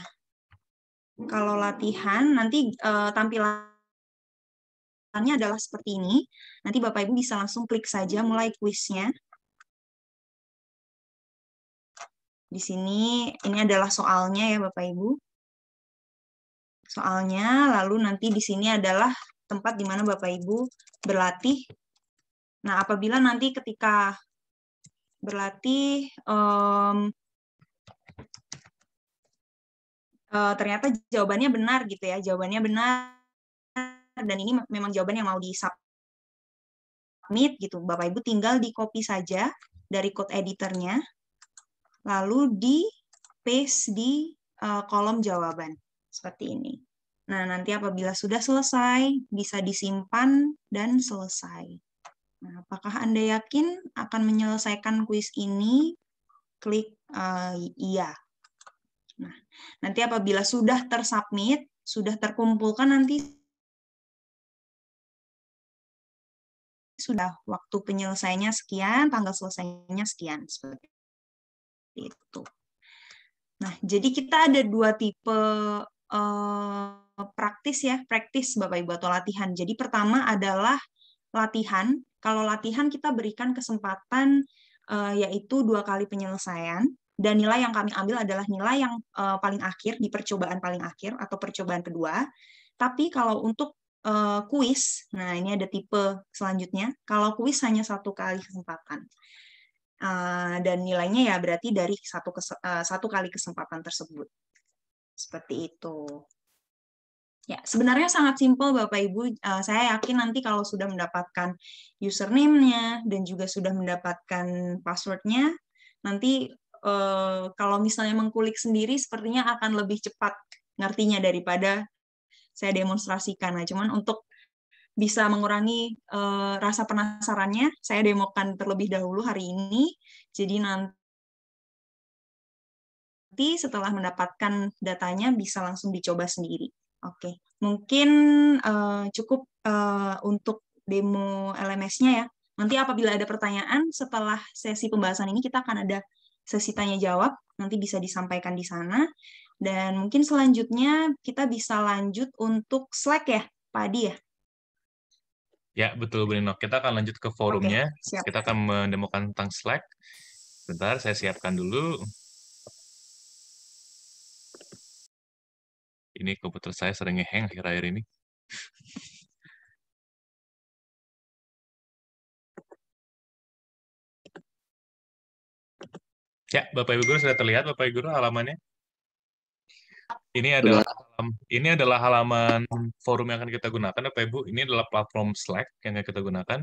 kalau latihan nanti uh, eh, tampilan adalah seperti ini. Nanti Bapak Ibu bisa langsung klik saja mulai kuisnya. Di sini ini adalah soalnya ya Bapak Ibu. Soalnya lalu nanti di sini adalah tempat di mana Bapak Ibu berlatih. Nah, apabila nanti ketika berlatih um, uh, ternyata jawabannya benar gitu ya, jawabannya benar dan ini memang jawaban yang mau di-submit gitu. Bapak Ibu tinggal di copy saja dari code editornya lalu di paste di eh, kolom jawaban seperti ini. Nah, nanti apabila sudah selesai, bisa disimpan dan selesai. Nah, apakah Anda yakin akan menyelesaikan kuis ini? Klik uh, iya. Nah, nanti apabila sudah tersubmit, sudah terkumpulkan nanti sudah waktu penyelesaiannya sekian, tanggal selesainya sekian seperti itu. Nah, jadi kita ada dua tipe uh, praktis ya, praktis Bapak Ibu atau latihan. Jadi pertama adalah latihan. Kalau latihan kita berikan kesempatan uh, yaitu dua kali penyelesaian dan nilai yang kami ambil adalah nilai yang uh, paling akhir di percobaan paling akhir atau percobaan kedua. Tapi kalau untuk kuis, nah ini ada tipe selanjutnya. Kalau kuis hanya satu kali kesempatan. Eh, dan nilainya ya berarti dari satu kes uh, satu kali kesempatan tersebut seperti itu ya sebenarnya sangat simpel bapak ibu uh, saya yakin nanti kalau sudah mendapatkan username-nya dan juga sudah mendapatkan passwordnya nanti uh, kalau misalnya mengkulik sendiri sepertinya akan lebih cepat ngertinya daripada saya demonstrasikan nah cuman untuk bisa mengurangi uh, rasa penasarannya. Saya demokan terlebih dahulu hari ini. Jadi nanti setelah mendapatkan datanya bisa langsung dicoba sendiri. Oke, okay. mungkin uh, cukup uh, untuk demo LMS-nya ya. Nanti apabila ada pertanyaan setelah sesi pembahasan ini kita akan ada sesi tanya jawab nanti bisa disampaikan di sana dan mungkin selanjutnya kita bisa lanjut untuk Slack ya Padi ya Ya, betul Bu Nino. Kita akan lanjut ke forumnya. Oke, Kita akan mendemokan tentang Slack. Bentar, saya siapkan dulu. Ini komputer saya sering ngeheng akhir-akhir ini. ya, Bapak Ibu Guru sudah terlihat Bapak Ibu Guru halamannya? Ini adalah ini adalah halaman forum yang akan kita gunakan ya Ibu. Ini adalah platform Slack yang akan kita gunakan.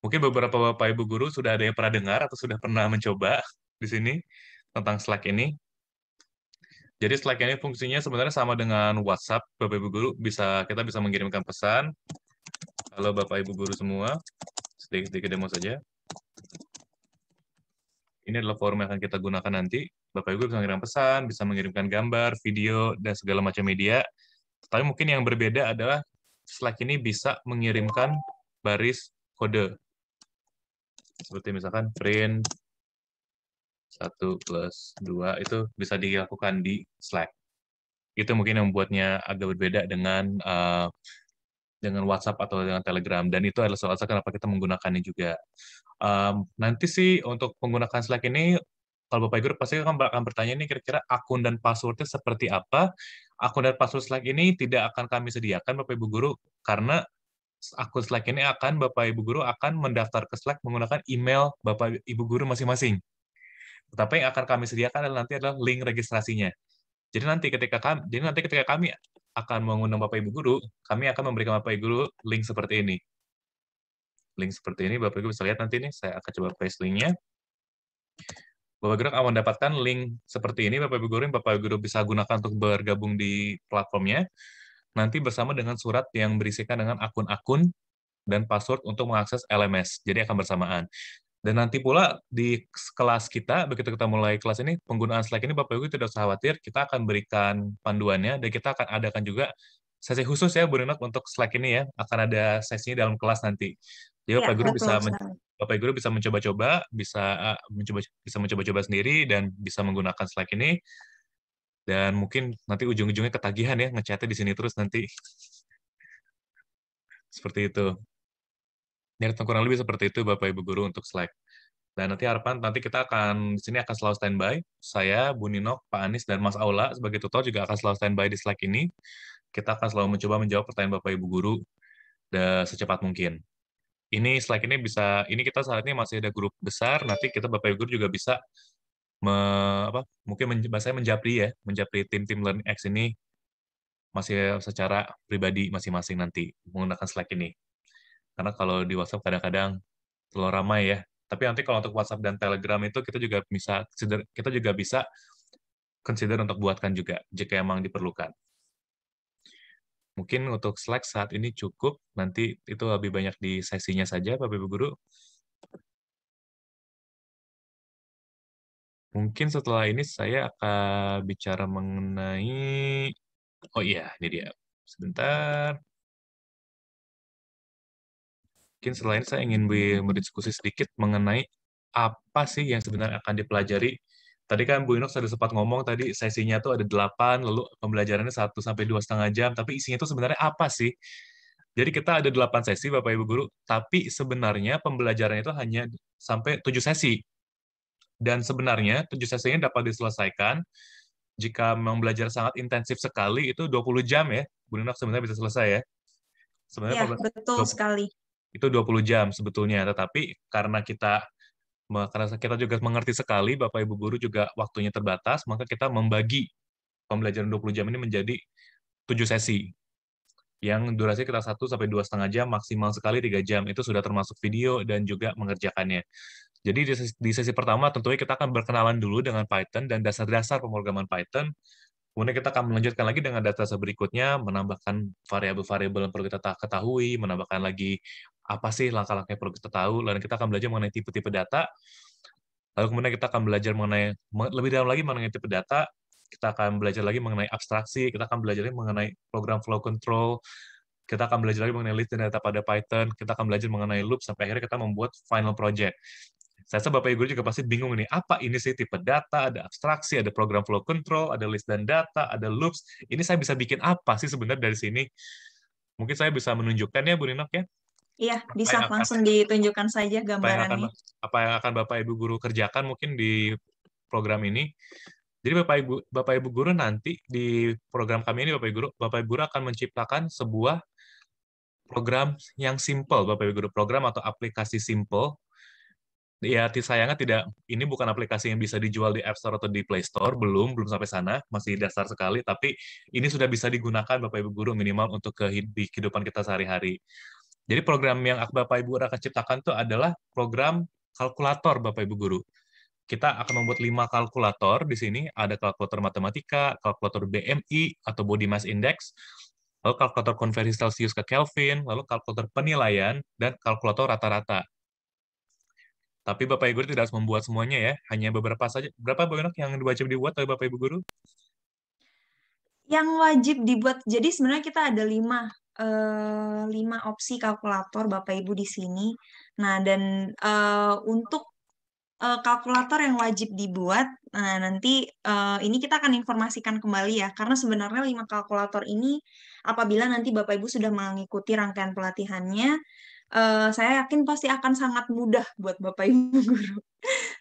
Mungkin beberapa Bapak Ibu guru sudah ada yang pernah dengar atau sudah pernah mencoba di sini tentang Slack ini. Jadi Slack ini fungsinya sebenarnya sama dengan WhatsApp, Bapak Ibu guru bisa kita bisa mengirimkan pesan. Halo Bapak Ibu guru semua. Sedikit-sedikit demo saja ini adalah forum yang akan kita gunakan nanti. Bapak Ibu bisa mengirim pesan, bisa mengirimkan gambar, video, dan segala macam media. Tapi mungkin yang berbeda adalah Slack ini bisa mengirimkan baris kode. Seperti misalkan print 1 plus 2, itu bisa dilakukan di Slack. Itu mungkin yang membuatnya agak berbeda dengan uh, dengan WhatsApp atau dengan Telegram dan itu adalah salah satu kenapa kita menggunakannya juga. Um, nanti sih untuk menggunakan Slack ini kalau Bapak Ibu pasti akan, akan bertanya ini kira-kira akun dan passwordnya seperti apa. Akun dan password Slack ini tidak akan kami sediakan Bapak Ibu Guru karena akun Slack ini akan Bapak Ibu Guru akan mendaftar ke Slack menggunakan email Bapak Ibu Guru masing-masing. Tetapi yang akan kami sediakan adalah nanti adalah link registrasinya. Jadi nanti ketika kami, jadi nanti ketika kami akan mengundang Bapak Ibu guru, kami akan memberikan Bapak Ibu guru link seperti ini. Link seperti ini Bapak Ibu bisa lihat nanti nih, saya akan coba paste linknya. Bapak Guru akan mendapatkan link seperti ini Bapak Ibu guru yang Bapak Ibu guru bisa gunakan untuk bergabung di platformnya. Nanti bersama dengan surat yang berisikan dengan akun-akun dan password untuk mengakses LMS. Jadi akan bersamaan. Dan nanti pula di kelas kita, begitu kita mulai kelas ini, penggunaan Slack ini Bapak Ibu tidak usah khawatir, kita akan berikan panduannya dan kita akan adakan juga sesi khusus ya Bu Renok untuk Slack ini ya, akan ada sesinya dalam kelas nanti. Jadi iya, Bapak ibu Guru bisa Bapak Guru bisa mencoba-coba, bisa eh, mencoba bisa mencoba-coba sendiri dan bisa menggunakan Slack ini. Dan mungkin nanti ujung-ujungnya ketagihan ya ngechatnya di sini terus nanti. (laughs) Seperti itu. Dan kurang lebih seperti itu Bapak Ibu guru untuk Slack. Dan nanti harapan nanti kita akan di sini akan selalu standby. Saya, Bu Nino, Pak Anies, dan Mas Aula sebagai tutor juga akan selalu standby di Slack ini. Kita akan selalu mencoba menjawab pertanyaan Bapak Ibu guru secepat mungkin. Ini Slack ini bisa ini kita saat ini masih ada grup besar. Nanti kita Bapak Ibu guru juga bisa me, apa mungkin men, saya menjapri ya, menjapri tim-tim Learning X ini masih secara pribadi masing-masing nanti menggunakan Slack ini. Karena kalau di WhatsApp kadang-kadang terlalu ramai ya. Tapi nanti kalau untuk WhatsApp dan Telegram itu kita juga bisa consider, kita juga bisa consider untuk buatkan juga jika emang diperlukan. Mungkin untuk Slack saat ini cukup, nanti itu lebih banyak di sesinya saja Bapak Ibu Guru. Mungkin setelah ini saya akan bicara mengenai, oh iya, ini dia, sebentar mungkin selain saya ingin berdiskusi sedikit mengenai apa sih yang sebenarnya akan dipelajari. Tadi kan Bu Inok sudah sempat ngomong tadi sesinya tuh ada delapan lalu pembelajarannya satu sampai dua setengah jam, tapi isinya itu sebenarnya apa sih? Jadi kita ada delapan sesi Bapak Ibu guru, tapi sebenarnya pembelajarannya itu hanya sampai tujuh sesi. Dan sebenarnya 7 sesinya dapat diselesaikan jika memang belajar sangat intensif sekali itu 20 jam ya. Bu Inok sebenarnya bisa selesai ya. Sebenarnya ya, betul 20, sekali itu 20 jam sebetulnya tetapi karena kita karena kita juga mengerti sekali Bapak Ibu guru juga waktunya terbatas maka kita membagi pembelajaran 20 jam ini menjadi 7 sesi yang durasi kita 1 sampai dua setengah jam maksimal sekali tiga jam itu sudah termasuk video dan juga mengerjakannya jadi di sesi, di sesi pertama tentunya kita akan berkenalan dulu dengan Python dan dasar-dasar pemrograman Python Kemudian kita akan melanjutkan lagi dengan data berikutnya, menambahkan variabel-variabel yang perlu kita ketahui, menambahkan lagi apa sih langkah-langkah yang perlu kita tahu, Lalu kita akan belajar mengenai tipe-tipe data, lalu kemudian kita akan belajar mengenai lebih dalam lagi mengenai tipe data, kita akan belajar lagi mengenai abstraksi, kita akan belajar lagi mengenai program flow control, kita akan belajar lagi mengenai list dan data pada Python, kita akan belajar mengenai loop sampai akhirnya kita membuat final project. Saya rasa Bapak Ibu juga pasti bingung ini, apa ini sih tipe data, ada abstraksi, ada program flow control, ada list dan data, ada loops. Ini saya bisa bikin apa sih sebenarnya dari sini? Mungkin saya bisa menunjukkan ya, Bu Ninok ya. Iya, bisa akan, langsung ditunjukkan saja gambarannya. Apa yang, akan, apa yang akan Bapak Ibu guru kerjakan mungkin di program ini. Jadi Bapak Ibu Bapak Ibu guru nanti di program kami ini Bapak Ibu guru Bapak Ibu guru akan menciptakan sebuah program yang simple Bapak Ibu guru program atau aplikasi simple ya sayangnya tidak ini bukan aplikasi yang bisa dijual di App Store atau di Play Store belum belum sampai sana masih dasar sekali tapi ini sudah bisa digunakan Bapak Ibu guru minimal untuk kehidupan kita sehari-hari jadi program yang Bapak Ibu akan ciptakan itu adalah program kalkulator Bapak Ibu guru. Kita akan membuat lima kalkulator di sini, ada kalkulator matematika, kalkulator BMI atau body mass index, lalu kalkulator konversi Celsius ke Kelvin, lalu kalkulator penilaian, dan kalkulator rata-rata. Tapi Bapak Ibu Guru tidak harus membuat semuanya ya, hanya beberapa saja. Berapa banyak yang wajib dibuat oleh Bapak Ibu Guru? Yang wajib dibuat, jadi sebenarnya kita ada lima lima eh, lima opsi kalkulator Bapak Ibu di sini. Nah, dan uh, untuk uh, kalkulator yang wajib dibuat, nah nanti uh, ini kita akan informasikan kembali ya, karena sebenarnya lima kalkulator ini apabila nanti Bapak Ibu sudah mengikuti rangkaian pelatihannya, Uh, saya yakin pasti akan sangat mudah buat Bapak Ibu (laughs) guru.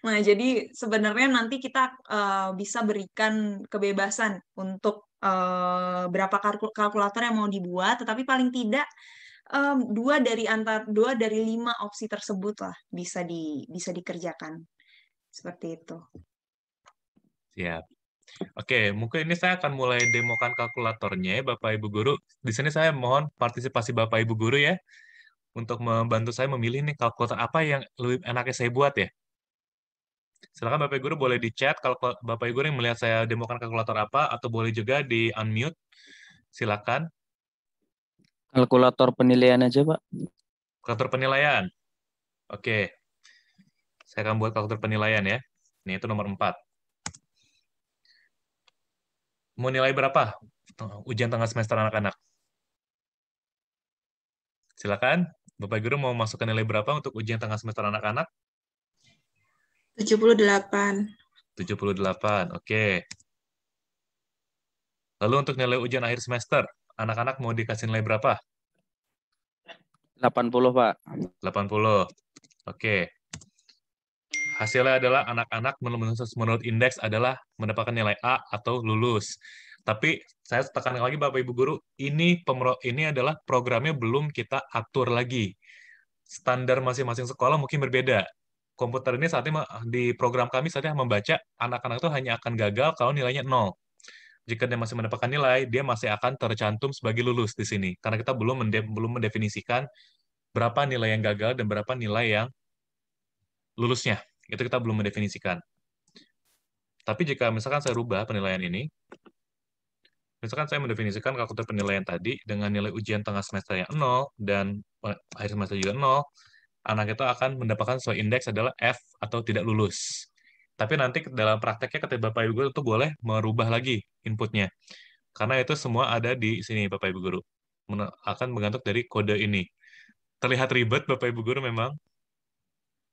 Nah, jadi sebenarnya nanti kita uh, bisa berikan kebebasan untuk Eh, berapa kalkulator yang mau dibuat, tetapi paling tidak um, dua dari antar dua dari lima opsi tersebut lah bisa di bisa dikerjakan seperti itu. Siap. Oke, mungkin ini saya akan mulai demokan kalkulatornya ya, Bapak Ibu Guru. Di sini saya mohon partisipasi Bapak Ibu Guru ya untuk membantu saya memilih nih kalkulator apa yang lebih enaknya saya buat ya. Silakan Bapak Guru boleh di chat kalau Bapak Guru yang melihat saya demokan kalkulator apa atau boleh juga di unmute. Silakan. Kalkulator penilaian aja, Pak. Kalkulator penilaian. Oke. Saya akan buat kalkulator penilaian ya. Ini itu nomor 4. Mau nilai berapa ujian tengah semester anak-anak? Silakan, Bapak Guru mau masukkan nilai berapa untuk ujian tengah semester anak-anak? 78. 78, oke. Lalu untuk nilai ujian akhir semester, anak-anak mau dikasih nilai berapa? 80, Pak. 80, oke. Hasilnya adalah anak-anak menurut indeks adalah mendapatkan nilai A atau lulus. Tapi saya tekankan lagi Bapak Ibu guru, ini pemro ini adalah programnya belum kita atur lagi. Standar masing-masing sekolah mungkin berbeda komputer ini saat ini di program kami saatnya membaca anak-anak itu hanya akan gagal kalau nilainya nol. Jika dia masih mendapatkan nilai, dia masih akan tercantum sebagai lulus di sini karena kita belum belum mendefinisikan berapa nilai yang gagal dan berapa nilai yang lulusnya. Itu kita belum mendefinisikan. Tapi jika misalkan saya rubah penilaian ini, misalkan saya mendefinisikan kalkulator penilaian tadi dengan nilai ujian tengah semester yang 0 dan eh, akhir semester juga 0, anak itu akan mendapatkan soal indeks adalah F atau tidak lulus. Tapi nanti dalam prakteknya ketika Bapak Ibu Guru itu boleh merubah lagi inputnya. Karena itu semua ada di sini Bapak Ibu Guru. akan mengantuk dari kode ini. Terlihat ribet Bapak Ibu Guru memang.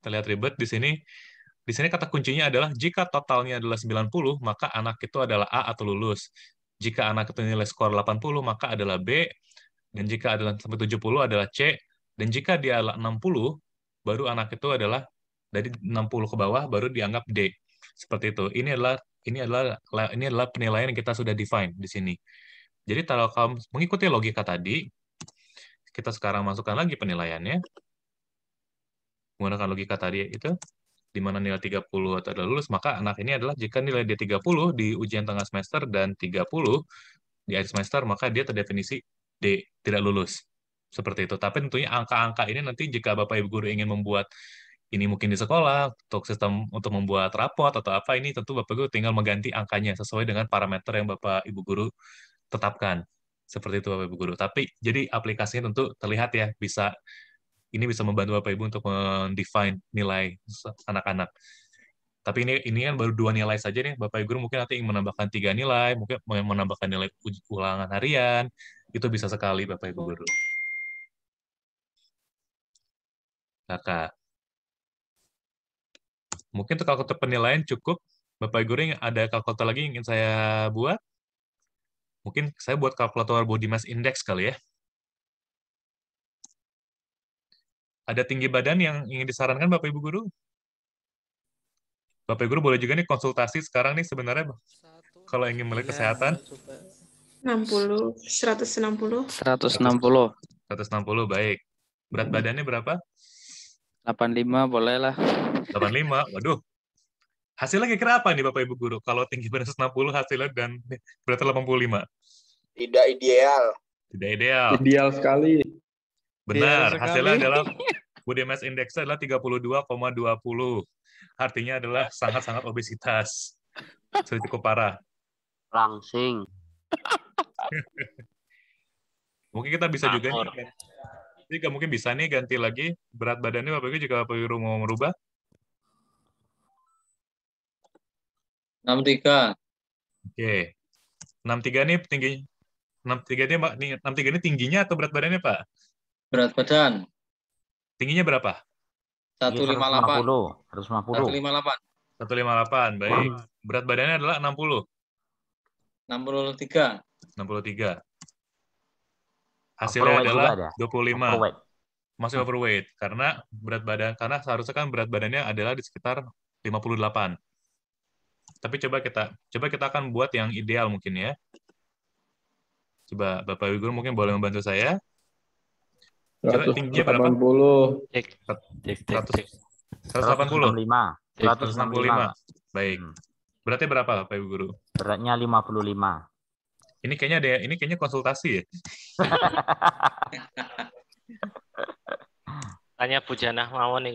Terlihat ribet di sini. Di sini kata kuncinya adalah jika totalnya adalah 90, maka anak itu adalah A atau lulus. Jika anak itu nilai skor 80, maka adalah B. Dan jika adalah sampai 70 adalah C dan jika dia 60, baru anak itu adalah dari 60 ke bawah baru dianggap D. Seperti itu. Ini adalah ini adalah ini adalah penilaian yang kita sudah define di sini. Jadi kalau kamu mengikuti logika tadi, kita sekarang masukkan lagi penilaiannya. Menggunakan logika tadi itu di mana nilai 30 adalah lulus, maka anak ini adalah jika nilai dia 30 di ujian tengah semester dan 30 di akhir semester, maka dia terdefinisi D, tidak lulus seperti itu. Tapi tentunya angka-angka ini nanti jika Bapak Ibu guru ingin membuat ini mungkin di sekolah untuk sistem untuk membuat rapot atau apa ini tentu Bapak Ibu tinggal mengganti angkanya sesuai dengan parameter yang Bapak Ibu guru tetapkan. Seperti itu Bapak Ibu guru. Tapi jadi aplikasinya tentu terlihat ya bisa ini bisa membantu Bapak Ibu untuk mendefine nilai anak-anak. Tapi ini ini kan baru dua nilai saja nih, Bapak Ibu guru mungkin nanti ingin menambahkan tiga nilai, mungkin menambahkan nilai ulangan harian, itu bisa sekali Bapak Ibu guru. kakak. Mungkin untuk kalkulator penilaian cukup. Bapak Ibu Ring, ada kalkulator lagi yang ingin saya buat? Mungkin saya buat kalkulator body mass index kali ya. Ada tinggi badan yang ingin disarankan Bapak Ibu Guru? Bapak Guru boleh juga nih konsultasi sekarang nih sebenarnya kalau ingin melihat iya, kesehatan. 60, 160. 160. 160, baik. Berat badannya berapa? 85 boleh lah. 85, waduh. Hasilnya kira-kira apa nih Bapak Ibu Guru? Kalau tinggi badan 160 hasilnya dan berat 85? Tidak ideal. Tidak ideal. Ideal sekali. Benar, ideal sekali. hasilnya adalah (laughs) body mass index adalah 32,20. Artinya adalah sangat-sangat obesitas. Sudah cukup parah. Langsing. (laughs) Mungkin kita bisa juga nih, jadi gak mungkin bisa nih ganti lagi berat badannya Bapak Ibu jika Bapak Ibu mau merubah. 63. Oke. Okay. 63 nih tinggi 63 ini Pak, 63 ini tingginya atau berat badannya, Pak? Berat badan. Tingginya berapa? 158. 150. 158. 158. Baik. Berat badannya adalah 60. 63. 63 hasilnya adalah ada. 25 overweight. masih hmm. overweight karena berat badan karena seharusnya kan berat badannya adalah di sekitar 58 tapi coba kita coba kita akan buat yang ideal mungkin ya coba Bapak Wigur mungkin boleh membantu saya coba tingginya berapa 80 100 185 165 baik hmm. beratnya berapa Bapak Ibu Guru beratnya 55 ini kayaknya ada ini kayaknya konsultasi ya. (laughs) Tanya Pujana mau nih,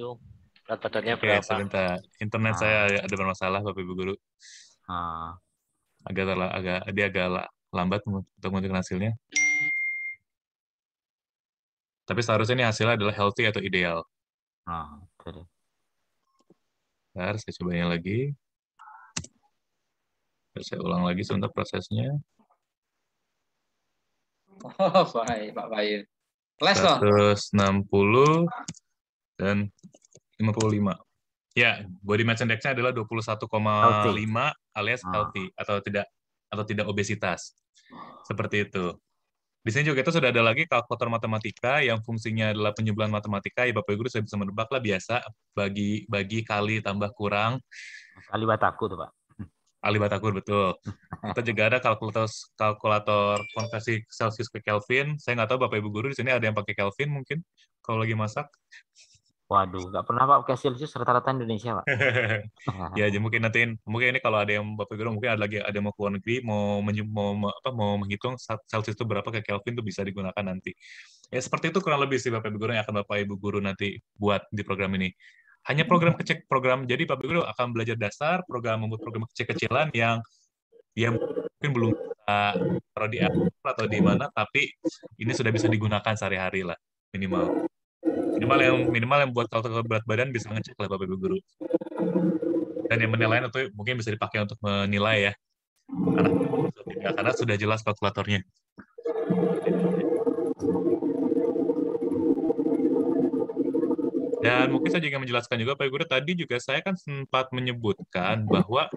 Berat badannya Oke, berapa? sebentar. Internet ah. saya ada bermasalah Bapak Ibu guru. Ah. Agak terlalu agak dia agak lambat untuk menunjukkan hasilnya. Tapi seharusnya ini hasilnya adalah healthy atau ideal. Ah, oke. Bentar, saya cobanya lagi. Saya ulang lagi sebentar prosesnya. Oh, (laughs) baik Pak Bayu. Les toh? 160 dan 55. Ya, body mass indexnya adalah 21,5 alias ah. healthy atau tidak atau tidak obesitas. Seperti itu. Di sini juga itu sudah ada lagi kalkulator matematika yang fungsinya adalah penyebulan matematika. Ya Bapak Ibu sudah bisa menebak lah biasa bagi bagi kali tambah kurang. Kali bataku tuh Pak. Batakur betul. Kita juga ada kalkulator kalkulator konversi Celsius ke Kelvin. Saya nggak tahu Bapak Ibu guru di sini ada yang pakai Kelvin mungkin kalau lagi masak. Waduh, nggak pernah Pak pakai Celsius rata-rata Indonesia Pak. (laughs) ya, jadi mungkin nanti mungkin ini kalau ada yang Bapak ibu Guru mungkin ada lagi ada yang mau ke luar negeri mau menyu, mau apa mau menghitung Celsius itu berapa ke Kelvin itu bisa digunakan nanti. Ya seperti itu kurang lebih sih Bapak Ibu Guru yang akan Bapak Ibu Guru nanti buat di program ini hanya program kecil program jadi Pak Guru akan belajar dasar program membuat program kecil-kecilan yang ya mungkin belum uh, taruh di atau di mana tapi ini sudah bisa digunakan sehari-hari lah minimal minimal yang minimal yang buat kalau berat badan bisa ngecek lah Bapak Ibu guru dan yang menilai atau mungkin bisa dipakai untuk menilai ya karena, karena sudah jelas kalkulatornya Dan mungkin saya juga menjelaskan juga Pak Guru tadi juga saya kan sempat menyebutkan bahwa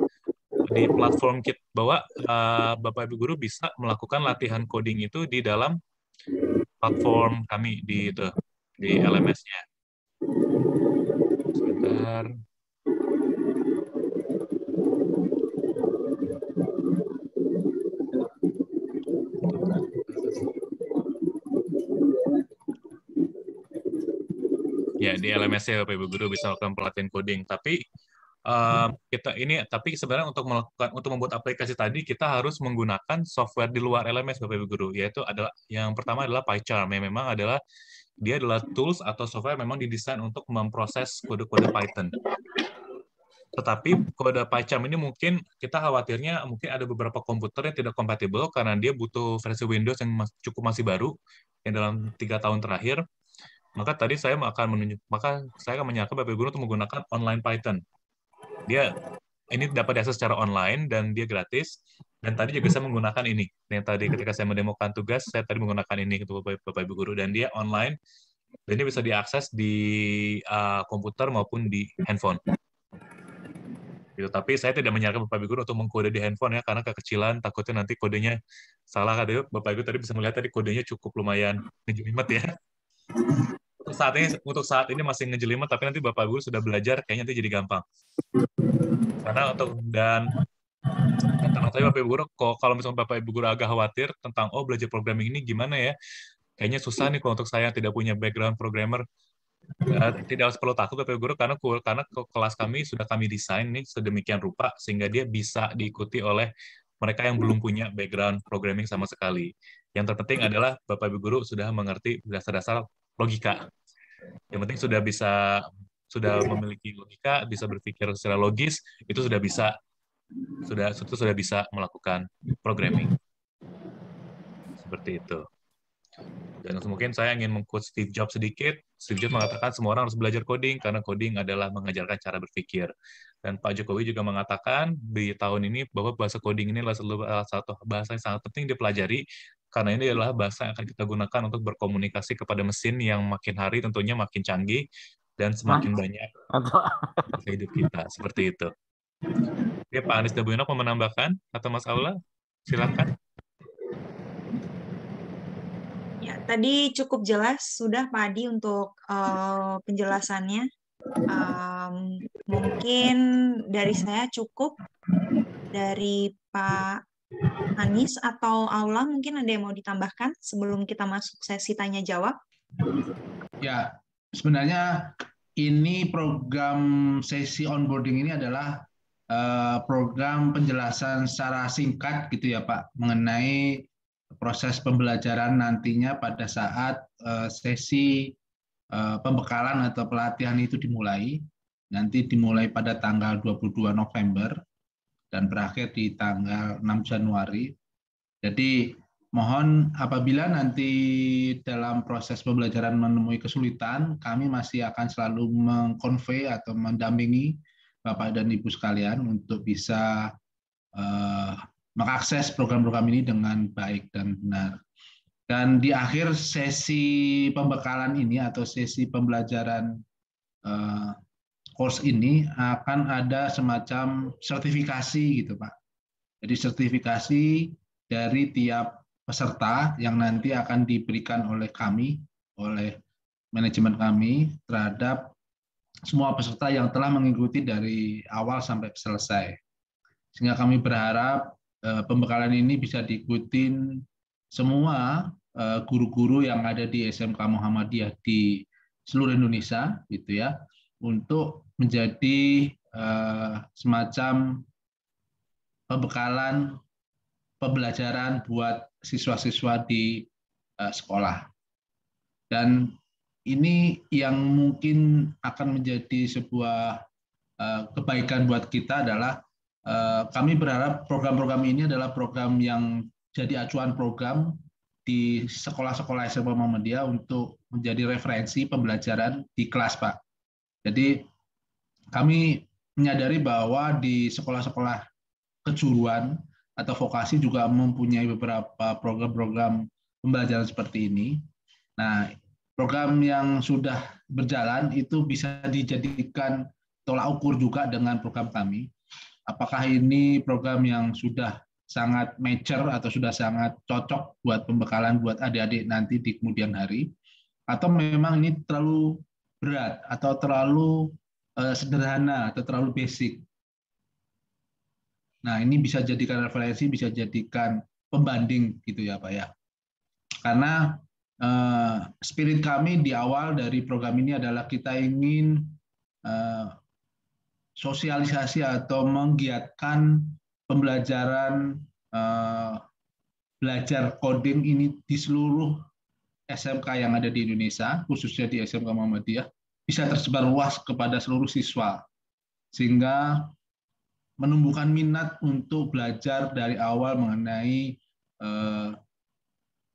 di platform kit bahwa uh, Bapak Ibu guru bisa melakukan latihan coding itu di dalam platform kami di itu di LMS-nya. Sebentar. Iya, ya di lms ya Bapak Ibu guru bisa melakukan pelatihan coding. Tapi um, kita ini tapi sebenarnya untuk melakukan untuk membuat aplikasi tadi kita harus menggunakan software di luar LMS Bapak Ibu guru yaitu adalah yang pertama adalah PyCharm yang memang adalah dia adalah tools atau software memang didesain untuk memproses kode-kode Python. Tetapi kode PyCharm ini mungkin kita khawatirnya mungkin ada beberapa komputer yang tidak kompatibel karena dia butuh versi Windows yang cukup masih baru yang dalam tiga tahun terakhir maka tadi saya akan menunjuk maka saya akan menyarankan Bapak Ibu guru untuk menggunakan online Python. Dia ini dapat diakses secara online dan dia gratis. Dan tadi juga saya menggunakan ini. Yang tadi ketika saya mendemokan tugas, saya tadi menggunakan ini untuk Bapak, Ibu guru dan dia online dan dia bisa diakses di uh, komputer maupun di handphone. Gitu. Tapi saya tidak menyarankan Bapak Ibu guru untuk mengkode di handphone ya karena kekecilan takutnya nanti kodenya salah Bapak Ibu tadi bisa melihat tadi kodenya cukup lumayan menjimat ya untuk saat ini untuk saat ini masih ngejelimet tapi nanti bapak guru sudah belajar kayaknya nanti jadi gampang karena untuk dan tentang saya bapak ibu guru kalau misalnya bapak ibu guru agak khawatir tentang oh belajar programming ini gimana ya kayaknya susah nih kalau untuk saya yang tidak punya background programmer eh, tidak harus perlu takut Bapak Ibu Guru karena karena kelas kami sudah kami desain nih sedemikian rupa sehingga dia bisa diikuti oleh mereka yang belum punya background programming sama sekali. Yang terpenting adalah Bapak Ibu Guru sudah mengerti dasar-dasar logika. Yang penting sudah bisa sudah iya. memiliki logika, bisa berpikir secara logis, itu sudah bisa sudah itu sudah bisa melakukan programming. Seperti itu. Dan mungkin saya ingin mengkut Steve Jobs sedikit. Steve Jobs mengatakan semua orang harus belajar coding karena coding adalah mengajarkan cara berpikir. Dan Pak Jokowi juga mengatakan di tahun ini bahwa bahasa coding ini adalah salah satu bahasa yang sangat penting dipelajari karena ini adalah bahasa yang akan kita gunakan untuk berkomunikasi kepada mesin yang makin hari tentunya makin canggih dan semakin banyak hidup kita seperti itu. Ya Pak Anies Dabuyono mau menambahkan atau Mas Aula silakan. Ya tadi cukup jelas sudah Pak Adi untuk uh, penjelasannya. Um, mungkin dari saya cukup dari Pak Anis atau Aula mungkin ada yang mau ditambahkan sebelum kita masuk sesi tanya jawab? Ya, sebenarnya ini program sesi onboarding ini adalah eh, program penjelasan secara singkat gitu ya Pak mengenai proses pembelajaran nantinya pada saat eh, sesi eh, pembekalan atau pelatihan itu dimulai. Nanti dimulai pada tanggal 22 November dan berakhir di tanggal 6 Januari. Jadi mohon apabila nanti dalam proses pembelajaran menemui kesulitan, kami masih akan selalu mengkonvey atau mendampingi Bapak dan Ibu sekalian untuk bisa uh, mengakses program-program ini dengan baik dan benar. Dan di akhir sesi pembekalan ini atau sesi pembelajaran eh, course ini akan ada semacam sertifikasi gitu Pak. Jadi sertifikasi dari tiap peserta yang nanti akan diberikan oleh kami, oleh manajemen kami terhadap semua peserta yang telah mengikuti dari awal sampai selesai. Sehingga kami berharap eh, pembekalan ini bisa diikuti semua eh, guru-guru yang ada di SMK Muhammadiyah di seluruh Indonesia gitu ya untuk menjadi eh, semacam pembekalan pembelajaran buat siswa-siswa di eh, sekolah. Dan ini yang mungkin akan menjadi sebuah eh, kebaikan buat kita adalah kami berharap program-program ini adalah program yang jadi acuan program di sekolah-sekolah SMA Muhammadiyah untuk menjadi referensi pembelajaran di kelas, Pak. Jadi kami menyadari bahwa di sekolah-sekolah kejuruan atau vokasi juga mempunyai beberapa program-program pembelajaran seperti ini. Nah, program yang sudah berjalan itu bisa dijadikan tolak ukur juga dengan program kami. Apakah ini program yang sudah sangat mature atau sudah sangat cocok buat pembekalan buat adik-adik nanti di kemudian hari atau memang ini terlalu berat atau terlalu Eh, sederhana atau terlalu basic. Nah, ini bisa jadikan referensi, bisa jadikan pembanding gitu ya, Pak ya. Karena uh, spirit kami di awal dari program ini adalah kita ingin uh, sosialisasi atau menggiatkan pembelajaran uh, belajar coding ini di seluruh SMK yang ada di Indonesia, khususnya di SMK Muhammadiyah bisa tersebar luas kepada seluruh siswa sehingga menumbuhkan minat untuk belajar dari awal mengenai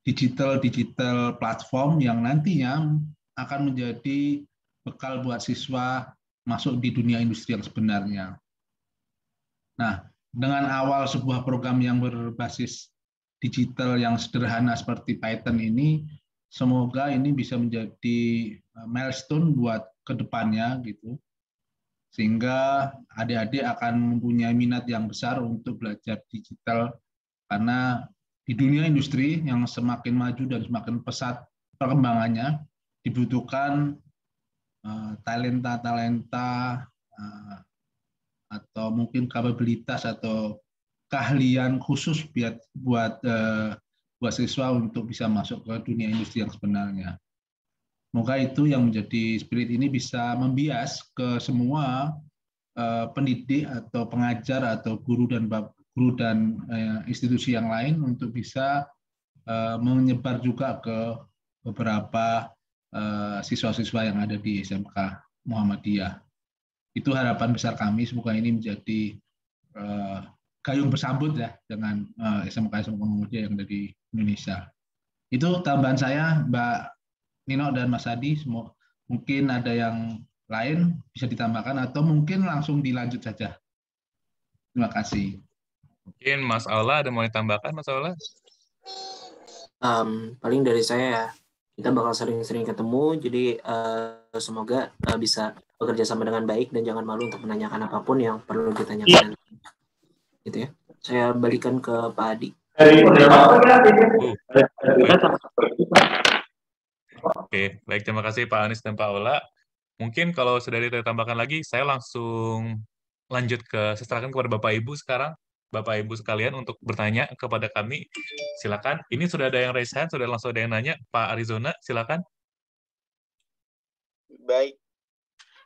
digital eh, digital digital platform yang nantinya akan menjadi bekal buat siswa masuk di dunia industri yang sebenarnya. Nah, dengan awal sebuah program yang berbasis digital yang sederhana seperti Python ini, semoga ini bisa menjadi Eh, milestone buat kedepannya gitu sehingga adik-adik akan mempunyai minat yang besar untuk belajar digital karena di dunia industri yang semakin maju dan semakin pesat perkembangannya dibutuhkan eh, talenta-talenta eh, atau mungkin kapabilitas atau keahlian khusus buat buat buat siswa untuk bisa masuk ke dunia industri yang sebenarnya. Moga itu yang menjadi spirit ini bisa membias ke semua eh, pendidik atau pengajar atau guru dan guru dan eh, institusi yang lain untuk bisa eh, menyebar juga ke beberapa siswa-siswa yang ada di SMK Muhammadiyah. Itu harapan besar kami semoga ini menjadi gayung bersambut ya dengan SMK SMK Muhammadiyah yang ada di Indonesia. Itu tambahan saya, Mbak Nino dan Mas Adi semua mungkin ada yang lain bisa ditambahkan atau mungkin langsung dilanjut saja. Terima kasih. Mungkin Mas Aula ada mau ditambahkan Mas Aula? Um, paling dari saya ya kita bakal sering-sering ketemu jadi uh, semoga uh, bisa bekerja sama dengan baik dan jangan malu untuk menanyakan apapun yang perlu ditanyakan Ya. gitu ya saya balikan ke Pak Adi. Oke, baik terima kasih Pak Anies dan Pak Ola. Mungkin kalau sudah ditambahkan lagi, saya langsung lanjut ke seserahkan kepada Bapak Ibu sekarang. Bapak Ibu sekalian untuk bertanya kepada kami, silakan. Ini sudah ada yang raise hand, sudah langsung ada yang nanya. Pak Arizona, silakan. Baik,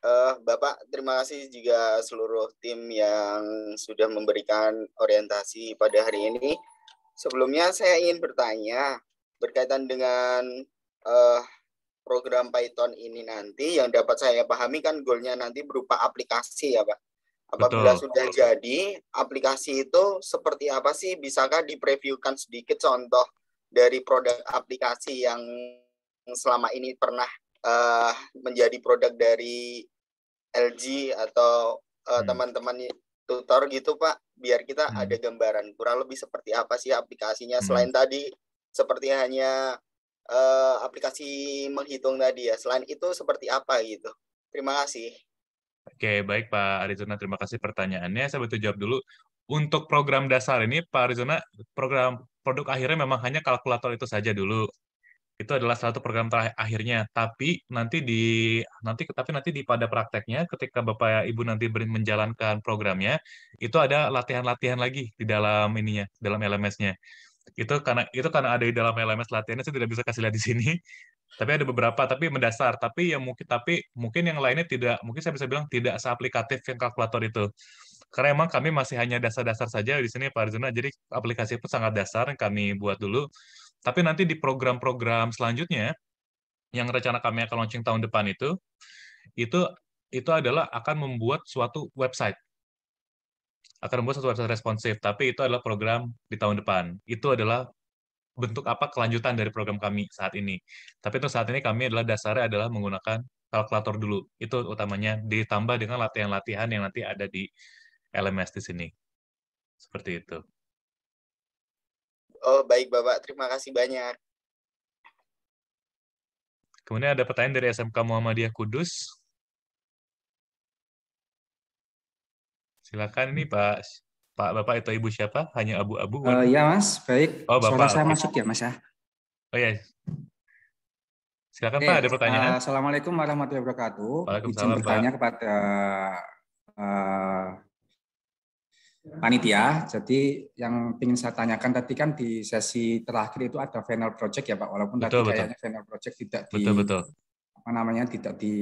uh, Bapak, terima kasih juga seluruh tim yang sudah memberikan orientasi pada hari ini. Sebelumnya saya ingin bertanya berkaitan dengan uh, program Python ini nanti yang dapat saya pahami kan goalnya nanti berupa aplikasi ya Pak. Apabila Betul. sudah jadi aplikasi itu seperti apa sih? Bisakah dipreviewkan sedikit contoh dari produk aplikasi yang selama ini pernah uh, menjadi produk dari LG atau uh, hmm. teman-teman tutor gitu Pak, biar kita hmm. ada gambaran kurang lebih seperti apa sih aplikasinya hmm. selain tadi seperti hanya uh, aplikasi menghitung tadi ya. Selain itu seperti apa gitu. Terima kasih. Oke, baik Pak Arizona. Terima kasih pertanyaannya. Saya butuh jawab dulu. Untuk program dasar ini, Pak Arizona, program produk akhirnya memang hanya kalkulator itu saja dulu itu adalah salah satu program terakhir akhirnya tapi nanti di nanti tapi nanti di pada prakteknya ketika bapak ibu nanti menjalankan programnya itu ada latihan-latihan lagi di dalam ininya dalam LMS-nya itu karena itu karena ada di dalam LMS latihannya saya tidak bisa kasih lihat di sini (laughs) tapi ada beberapa tapi mendasar tapi yang mungkin tapi mungkin yang lainnya tidak mungkin saya bisa bilang tidak seaplikatif yang kalkulator itu karena emang kami masih hanya dasar-dasar saja di sini Pak Arjuna jadi aplikasi itu sangat dasar yang kami buat dulu tapi nanti di program-program selanjutnya yang rencana kami akan launching tahun depan itu itu itu adalah akan membuat suatu website akan membuat satu website responsif, tapi itu adalah program di tahun depan. Itu adalah bentuk apa kelanjutan dari program kami saat ini. Tapi untuk saat ini kami adalah dasarnya adalah menggunakan kalkulator dulu. Itu utamanya ditambah dengan latihan-latihan yang nanti ada di LMS di sini. Seperti itu. Oh, baik Bapak. Terima kasih banyak. Kemudian ada pertanyaan dari SMK Muhammadiyah Kudus. Silakan ini hmm. Pak Pak Bapak atau Ibu siapa? Hanya abu-abu? Uh, ya Mas, baik. Oh, Bapak. Suara saya masuk ya Mas ya. Oh ya. Silakan eh, Pak, ada pertanyaan. Uh, Assalamualaikum warahmatullahi wabarakatuh. Waalaikumsalam, Izin bertanya Pak. kepada uh, panitia. Jadi yang ingin saya tanyakan tadi kan di sesi terakhir itu ada final project ya Pak, walaupun betul, tadi betul. kayaknya final project tidak betul, di betul. apa namanya tidak di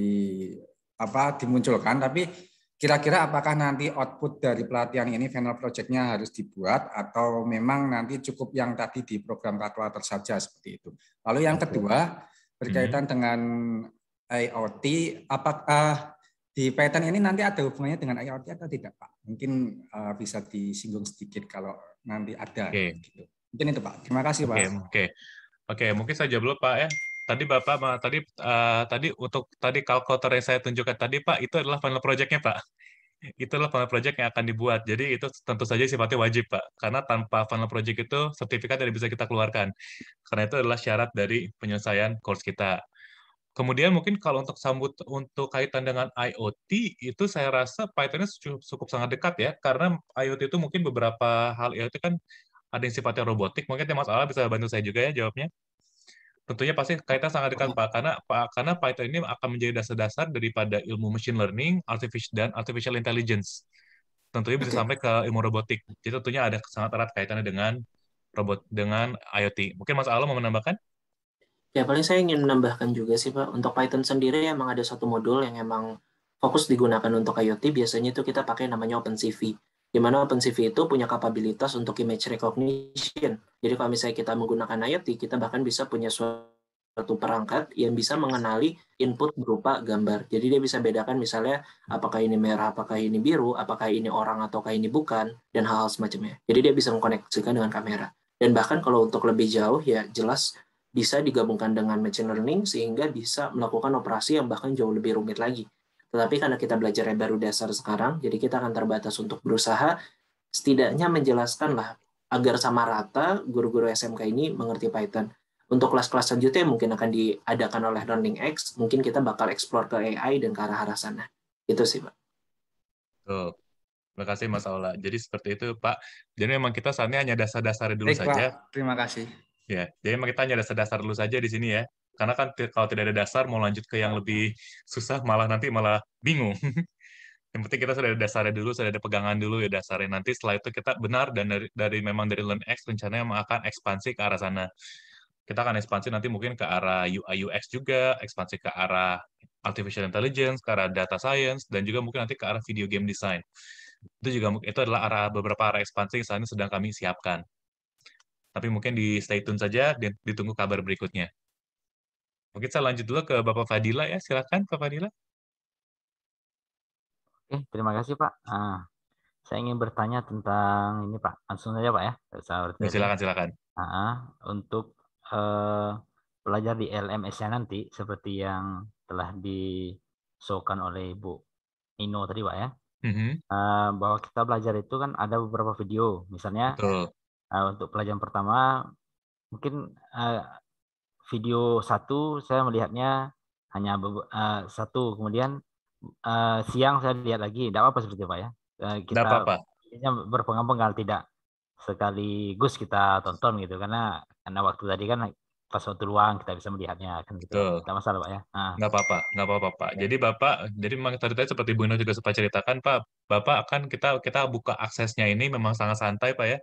apa dimunculkan tapi Kira-kira apakah nanti output dari pelatihan ini final projectnya harus dibuat atau memang nanti cukup yang tadi di program kalkulator saja seperti itu. Lalu yang kedua berkaitan hmm. dengan IoT, apakah di Python ini nanti ada hubungannya dengan IoT atau tidak Pak? Mungkin uh, bisa disinggung sedikit kalau nanti ada. Okay. Gitu. Mungkin itu Pak. Terima kasih Pak. Oke, okay, oke. Okay. mungkin saja belum Pak ya tadi Bapak ma, tadi uh, tadi untuk tadi kalkulator yang saya tunjukkan tadi Pak itu adalah final projectnya pak. Pak. Itulah final project yang akan dibuat. Jadi itu tentu saja sifatnya wajib Pak karena tanpa final project itu sertifikat tidak bisa kita keluarkan. Karena itu adalah syarat dari penyelesaian course kita. Kemudian mungkin kalau untuk sambut untuk kaitan dengan IoT itu saya rasa python cukup, cukup sangat dekat ya karena IoT itu mungkin beberapa hal IoT kan ada yang sifatnya robotik. Mungkin Mas masalah bisa bantu saya juga ya jawabnya tentunya pasti kaitan sangat dekat Pak karena Pak karena Python ini akan menjadi dasar-dasar daripada ilmu machine learning, artificial dan artificial intelligence. Tentunya bisa okay. sampai ke ilmu robotik. Jadi tentunya ada sangat erat kaitannya dengan robot dengan IoT. Mungkin Mas Alo mau menambahkan? Ya paling saya ingin menambahkan juga sih Pak, untuk Python sendiri emang ada satu modul yang emang fokus digunakan untuk IoT, biasanya itu kita pakai namanya OpenCV di mana OpenCV itu punya kapabilitas untuk image recognition. Jadi kalau misalnya kita menggunakan IoT, kita bahkan bisa punya suatu perangkat yang bisa mengenali input berupa gambar. Jadi dia bisa bedakan misalnya apakah ini merah, apakah ini biru, apakah ini orang ataukah ini bukan, dan hal-hal semacamnya. Jadi dia bisa mengkoneksikan dengan kamera. Dan bahkan kalau untuk lebih jauh ya jelas bisa digabungkan dengan machine learning sehingga bisa melakukan operasi yang bahkan jauh lebih rumit lagi tetapi karena kita belajarnya baru dasar sekarang, jadi kita akan terbatas untuk berusaha setidaknya menjelaskanlah agar sama rata guru-guru SMK ini mengerti Python. Untuk kelas-kelas selanjutnya mungkin akan diadakan oleh Learning X, mungkin kita bakal eksplor ke AI dan ke arah-arah sana. Itu sih, Pak. Oh. Terima kasih Mas Aula. Jadi seperti itu, Pak. Jadi memang kita saatnya hanya dasar-dasar dulu Baik, saja. Pak. Terima kasih. Ya, jadi memang kita hanya dasar-dasar dulu saja di sini ya karena kan kalau tidak ada dasar mau lanjut ke yang lebih susah malah nanti malah bingung (laughs) yang penting kita sudah ada dasarnya dulu sudah ada pegangan dulu ya dasarnya nanti setelah itu kita benar dan dari, dari memang dari learn X rencananya akan ekspansi ke arah sana kita akan ekspansi nanti mungkin ke arah UI UX juga ekspansi ke arah artificial intelligence ke arah data science dan juga mungkin nanti ke arah video game design itu juga itu adalah arah beberapa arah ekspansi yang saat ini sedang kami siapkan tapi mungkin di stay tune saja, ditunggu kabar berikutnya. Mungkin saya lanjut dulu ke Bapak Fadila ya. Silakan Pak Fadila. Oke, terima kasih Pak. Nah, saya ingin bertanya tentang ini Pak. Langsung saja Pak ya. Saya ya, silakan silakan. Nah, untuk eh, pelajar di LMS-nya nanti seperti yang telah disokan oleh Bu Nino tadi Pak ya. Mm uh, bahwa kita belajar itu kan ada beberapa video, misalnya Betul. Uh, untuk pelajaran pertama mungkin uh, video satu saya melihatnya hanya uh, satu kemudian uh, siang saya lihat lagi tidak apa, apa seperti apa ya uh, kita tidak apa, -apa. berpengal tidak sekaligus kita tonton gitu karena karena waktu tadi kan pas waktu luang kita bisa melihatnya kan gitu. Tuh. Tidak masalah Pak ya. Ah. Nggak apa-apa, nggak apa-apa Pak. Ya. Jadi Bapak, jadi memang tadi seperti Bu Ino juga sempat ceritakan Pak, Bapak kan kita kita buka aksesnya ini memang sangat santai Pak ya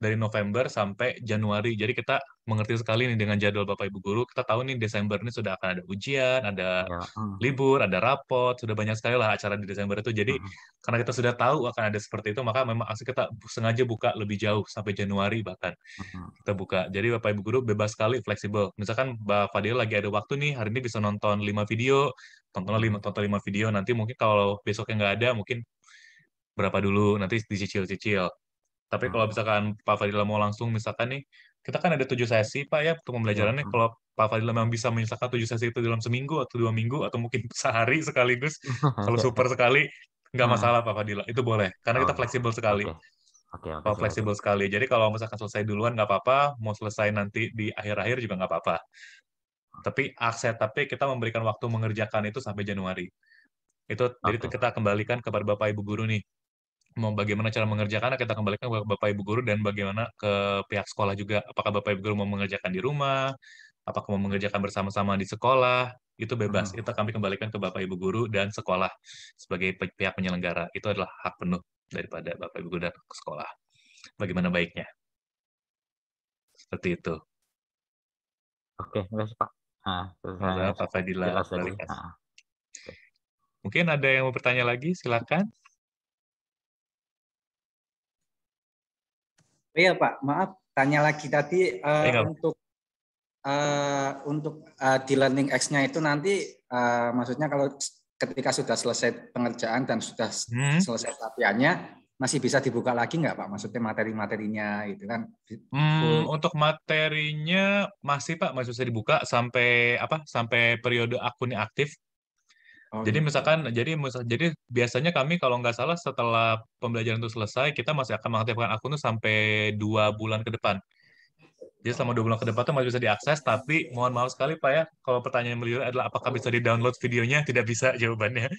dari November sampai Januari. Jadi kita mengerti sekali nih dengan jadwal Bapak Ibu guru. Kita tahu nih Desember ini sudah akan ada ujian, ada ya. Ah. libur, ada rapot, sudah banyak sekali lah acara di Desember itu. Jadi ya. karena kita sudah tahu akan ada seperti itu, maka memang aksi kita sengaja buka lebih jauh sampai Januari bahkan ya. kita buka. Jadi Bapak Ibu guru bebas sekali fleksibel. Misalkan Mbak Fadil lagi ada waktu nih hari ini bisa nonton 5 video, tonton 5 tonton 5 video. Nanti mungkin kalau besoknya nggak ada mungkin berapa dulu nanti dicicil-cicil tapi hmm. kalau misalkan Pak Fadila mau langsung, misalkan nih, kita kan ada tujuh sesi, Pak, ya, untuk pembelajarannya. Hmm. Kalau Pak Fadila memang bisa menyelesaikan tujuh sesi itu dalam seminggu atau dua minggu, atau mungkin (laughs) sehari sekaligus, (laughs) kalau super sekali, nggak hmm. masalah, Pak Fadila. Itu boleh, karena kita oh, fleksibel sekali. Oke, okay, oh, fleksibel sekali. Jadi kalau misalkan selesai duluan nggak apa-apa, mau selesai nanti di akhir-akhir juga nggak apa-apa. Tapi akses, tapi kita memberikan waktu mengerjakan itu sampai Januari. Itu jadi kita kembalikan kepada Bapak Ibu guru nih mau bagaimana cara mengerjakan kita kembalikan ke Bapak Ibu guru dan bagaimana ke pihak sekolah juga apakah Bapak Ibu guru mau mengerjakan di rumah apakah mau mengerjakan bersama-sama di sekolah itu bebas hmm. itu kami kembalikan ke Bapak Ibu guru dan sekolah sebagai pihak penyelenggara itu adalah hak penuh daripada Bapak Ibu guru dan sekolah bagaimana baiknya seperti itu oke terus Pak nah, Pak Fadila mungkin ada yang mau bertanya lagi silakan Oh iya Pak, maaf tanya lagi tadi uh, untuk uh, untuk uh, di learning X-nya itu nanti uh, maksudnya kalau ketika sudah selesai pengerjaan dan sudah hmm. selesai latihannya masih bisa dibuka lagi nggak Pak? Maksudnya materi-materinya itu kan? Hmm, untuk materinya masih Pak, masih bisa dibuka sampai apa? Sampai periode akunnya aktif. Oh, jadi gitu. misalkan jadi jadi biasanya kami kalau nggak salah setelah pembelajaran itu selesai kita masih akan mengaktifkan akun itu sampai dua bulan ke depan. Jadi selama dua bulan ke depan itu masih bisa diakses, tapi mohon maaf sekali Pak ya, kalau pertanyaan beliau adalah apakah bisa di-download videonya, tidak bisa (laughs) jawabannya. Oh,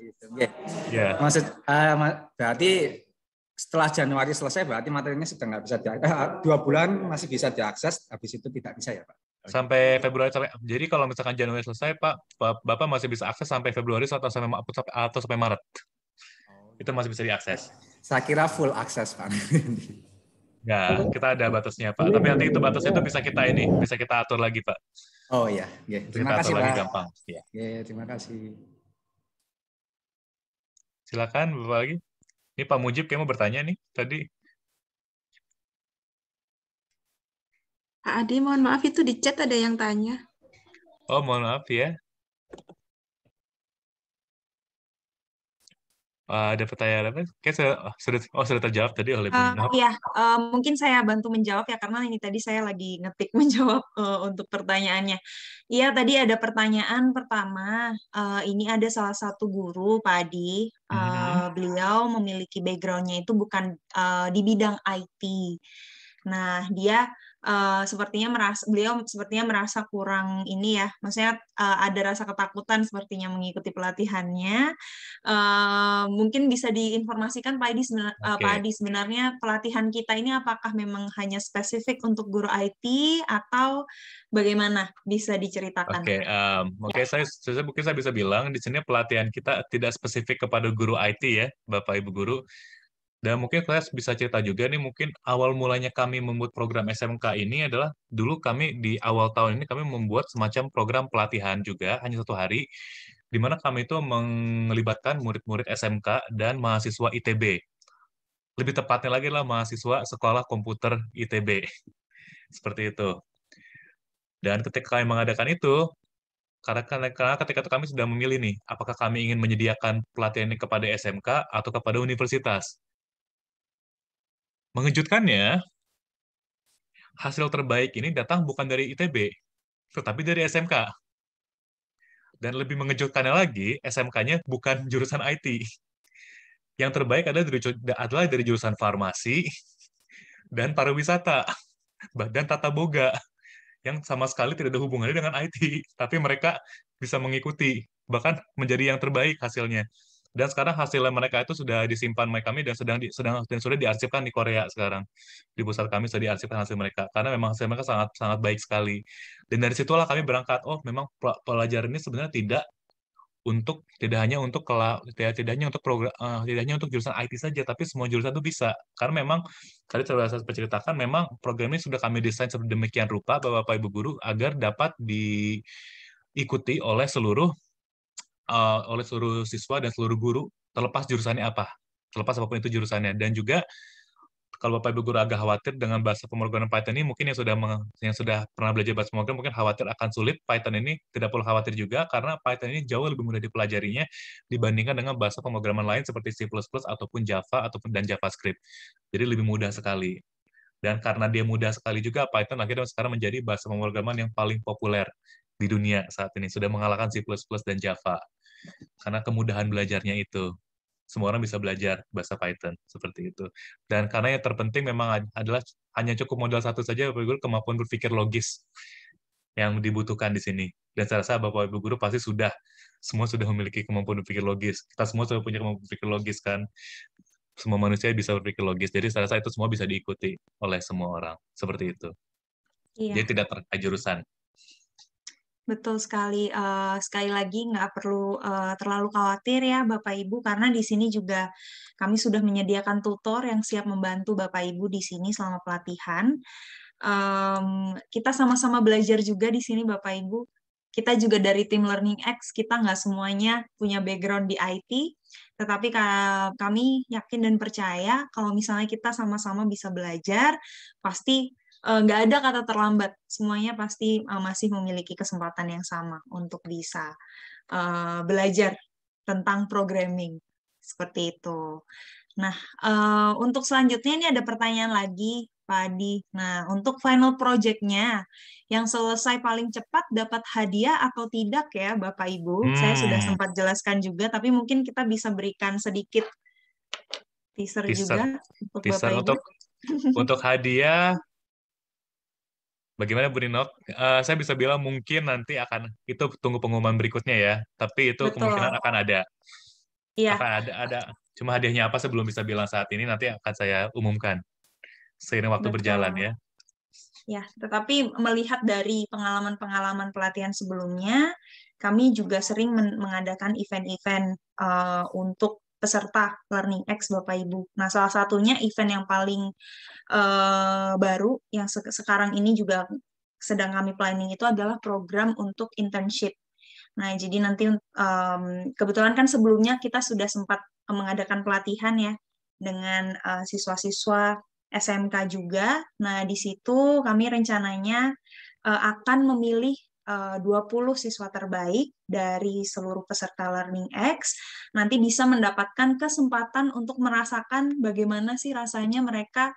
gitu. Ya, yeah. maksud uh, berarti setelah Januari selesai berarti materinya sudah nggak bisa diakses, eh, dua bulan masih bisa diakses, habis itu tidak bisa ya Pak? Sampai Februari sampai jadi kalau misalkan Januari selesai, Pak, Bapak masih bisa akses sampai Februari atau sampai atau sampai Maret. Oh, itu masih bisa diakses. Saya kira full akses, Pak. ya (laughs) kita ada batasnya, Pak. Tapi nanti itu batasnya itu bisa kita ini, bisa kita atur lagi, Pak. Oh iya, yeah. terima kita kasih, Pak. Ya. Yeah. terima kasih. Silakan Bapak lagi. Ini Pak Mujib kayaknya mau bertanya nih tadi. pak Adi mohon maaf itu di chat ada yang tanya. Oh, mohon maaf ya. Uh, ada pertanyaan apa? Kayak saya, oh, sudah, oh, sudah terjawab tadi oleh Bu uh, eh, Iya, uh, mungkin saya bantu menjawab ya, karena ini tadi saya lagi ngetik (laughs) menjawab uh, untuk pertanyaannya. Iya, tadi ada pertanyaan pertama, uh, ini ada salah satu guru, Pak Adi, uh, hmm. beliau memiliki background-nya itu bukan uh, di bidang IT. Nah, dia Eh, sepertinya merasa beliau sepertinya merasa kurang ini ya, maksudnya uh, ada rasa ketakutan sepertinya mengikuti pelatihannya. Uh, mungkin bisa diinformasikan Pak Adi, sebenar, okay. Pak Adi sebenarnya pelatihan kita ini apakah memang hanya spesifik untuk guru IT atau bagaimana bisa diceritakan? Oke, okay, um, okay, saya, saya mungkin saya bisa bilang di sini pelatihan kita tidak spesifik kepada guru IT ya, Bapak Ibu guru. Dan mungkin kelas bisa cerita juga nih, mungkin awal mulanya kami membuat program SMK ini adalah dulu kami di awal tahun ini kami membuat semacam program pelatihan juga, hanya satu hari, di mana kami itu melibatkan murid-murid SMK dan mahasiswa ITB. Lebih tepatnya lagi lah mahasiswa sekolah komputer ITB. (laughs) Seperti itu. Dan ketika kami mengadakan itu, karena, karena ketika itu kami sudah memilih nih, apakah kami ingin menyediakan pelatihan ini kepada SMK atau kepada universitas. Mengejutkannya, hasil terbaik ini datang bukan dari ITB, tetapi dari SMK. Dan lebih mengejutkannya lagi, SMK-nya bukan jurusan IT. Yang terbaik adalah dari, jurusan farmasi dan pariwisata, dan tata boga, yang sama sekali tidak ada hubungannya dengan IT, tapi mereka bisa mengikuti, bahkan menjadi yang terbaik hasilnya dan sekarang hasilnya mereka itu sudah disimpan oleh kami dan sedang di, sedang dan sudah diarsipkan di Korea sekarang di pusat kami sudah diarsipkan hasil mereka karena memang hasil mereka sangat sangat baik sekali dan dari situlah kami berangkat oh memang pelajar ini sebenarnya tidak untuk tidak hanya untuk kelas tidak, tidak hanya untuk program uh, eh, tidak hanya untuk jurusan IT saja tapi semua jurusan itu bisa karena memang tadi sudah saya ceritakan memang program ini sudah kami desain sedemikian rupa bapak ibu guru agar dapat diikuti oleh seluruh uh, oleh seluruh siswa dan seluruh guru terlepas jurusannya apa, terlepas apapun itu jurusannya. Dan juga kalau Bapak Ibu guru agak khawatir dengan bahasa pemrograman Python ini mungkin yang sudah meng, yang sudah pernah belajar bahasa pemrograman mungkin khawatir akan sulit. Python ini tidak perlu khawatir juga karena Python ini jauh lebih mudah dipelajarinya dibandingkan dengan bahasa pemrograman lain seperti C++ ataupun Java ataupun dan JavaScript. Jadi lebih mudah sekali. Dan karena dia mudah sekali juga Python akhirnya sekarang menjadi bahasa pemrograman yang paling populer di dunia saat ini sudah mengalahkan C++ dan Java karena kemudahan belajarnya itu semua orang bisa belajar bahasa Python seperti itu. Dan karena yang terpenting memang adalah hanya cukup modal satu saja Bapak Ibu Guru kemampuan berpikir logis yang dibutuhkan di sini. Dan saya rasa Bapak Ibu Guru pasti sudah semua sudah memiliki kemampuan berpikir logis. Kita semua sudah punya kemampuan berpikir logis kan. Semua manusia bisa berpikir logis. Jadi saya rasa itu semua bisa diikuti oleh semua orang seperti itu. Iya. Jadi tidak terkait jurusan. Betul sekali. uh, sekali lagi nggak perlu, uh, terlalu khawatir ya Bapak Ibu, karena di sini juga kami sudah menyediakan tutor yang siap membantu Bapak Ibu di sini selama pelatihan. Um, kita sama-sama belajar juga di sini Bapak Ibu. Kita juga dari tim Learning X, kita nggak semuanya punya background di IT, tetapi kami yakin dan percaya kalau misalnya kita sama-sama bisa belajar, pasti Eh, nggak uh, ada kata terlambat. Semuanya pasti uh, masih memiliki kesempatan yang sama untuk bisa uh, belajar tentang programming seperti itu. Nah, uh, untuk selanjutnya ini ada pertanyaan lagi, Pak Adi. Nah, untuk final projectnya yang selesai paling cepat dapat hadiah atau tidak ya, Bapak Ibu? Hmm. Saya sudah hmm. sempat jelaskan juga, tapi mungkin kita bisa berikan sedikit teaser, teaser. juga untuk Bapak Ibu. untuk hadiah Bagaimana Bu Ninok? Uh, saya bisa bilang mungkin nanti akan itu tunggu pengumuman berikutnya ya, tapi itu Betul. kemungkinan akan ada. Iya. Akan ada ada cuma hadiahnya apa sebelum bisa bilang saat ini nanti akan saya umumkan seiring waktu Betul. berjalan ya. Ya, tetapi melihat dari pengalaman-pengalaman pelatihan sebelumnya, kami juga sering mengadakan event-event uh, untuk peserta Learning X Bapak Ibu. Nah, salah satunya event yang paling uh, baru yang se sekarang ini juga sedang kami planning itu adalah program untuk internship. Nah, jadi nanti um, kebetulan kan sebelumnya kita sudah sempat mengadakan pelatihan ya dengan siswa eh, siswa-siswa SMK juga. Nah, di situ kami rencananya uh, akan memilih 20 eh, siswa terbaik dari seluruh peserta Learning X nanti bisa mendapatkan kesempatan untuk merasakan bagaimana sih rasanya mereka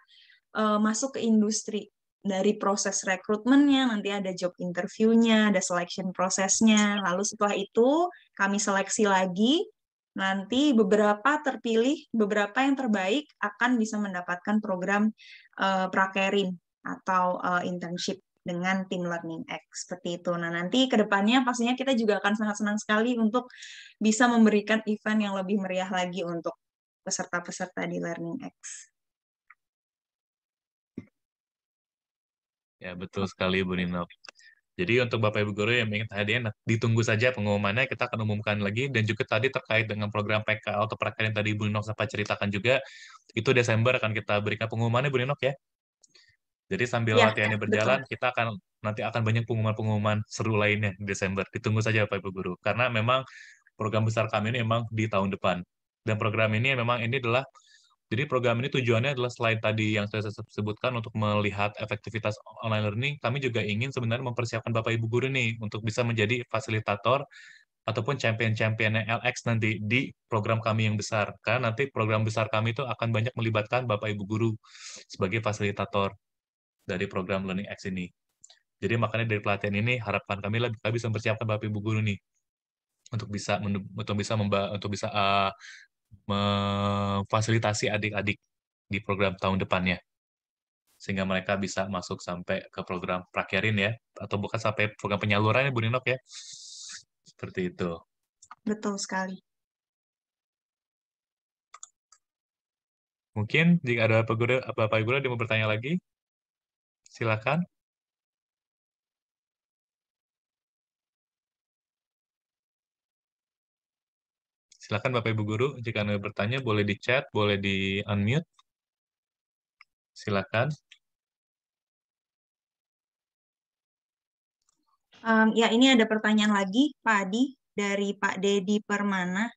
eh, masuk ke industri dari proses rekrutmennya, nanti ada job interviewnya, ada selection prosesnya. Lalu setelah itu kami seleksi lagi, nanti beberapa terpilih, beberapa yang terbaik akan bisa mendapatkan program uh, prakerin atau uh, internship dengan Team Learning X seperti itu. Nah nanti kedepannya pastinya kita juga akan sangat senang sekali untuk bisa memberikan event yang lebih meriah lagi untuk peserta-peserta di Learning X. Ya betul sekali Bu Nino. Jadi untuk Bapak Ibu guru yang ingin hadir, nah, ditunggu saja pengumumannya, kita akan umumkan lagi. Dan juga tadi terkait dengan program PKL atau perakaran yang tadi Bu Nino sempat ceritakan juga, itu Desember akan kita berikan pengumumannya Bu Nino ya. Jadi sambil ya, latihannya berjalan, betul. kita akan nanti akan banyak pengumuman-pengumuman seru lainnya di Desember. Ditunggu saja Pak Ibu Guru, karena memang program besar kami ini memang di tahun depan. Dan program ini memang ini adalah jadi program ini tujuannya adalah selain tadi yang saya sebutkan untuk melihat efektivitas online learning, kami juga ingin sebenarnya mempersiapkan Bapak Ibu guru nih untuk bisa menjadi fasilitator ataupun champion-championnya LX nanti di program kami yang besar. Karena nanti program besar kami itu akan banyak melibatkan Bapak Ibu guru sebagai fasilitator dari program Learning X ini. Jadi makanya dari pelatihan ini harapan kami lebih bisa mempersiapkan Bapak Ibu guru nih untuk bisa untuk bisa memba, untuk bisa uh, memfasilitasi adik-adik di program tahun depannya sehingga mereka bisa masuk sampai ke program prakerin ya atau bukan sampai program penyaluran ya Bu Ninok ya seperti itu betul sekali mungkin jika ada apa Ibu yang mau bertanya lagi Silakan. Silakan Bapak Ibu Guru, jika Anda bertanya boleh di chat, boleh di unmute. Silakan. Um, ya, ini ada pertanyaan lagi, Pak Adi, dari Pak Dedi Permana.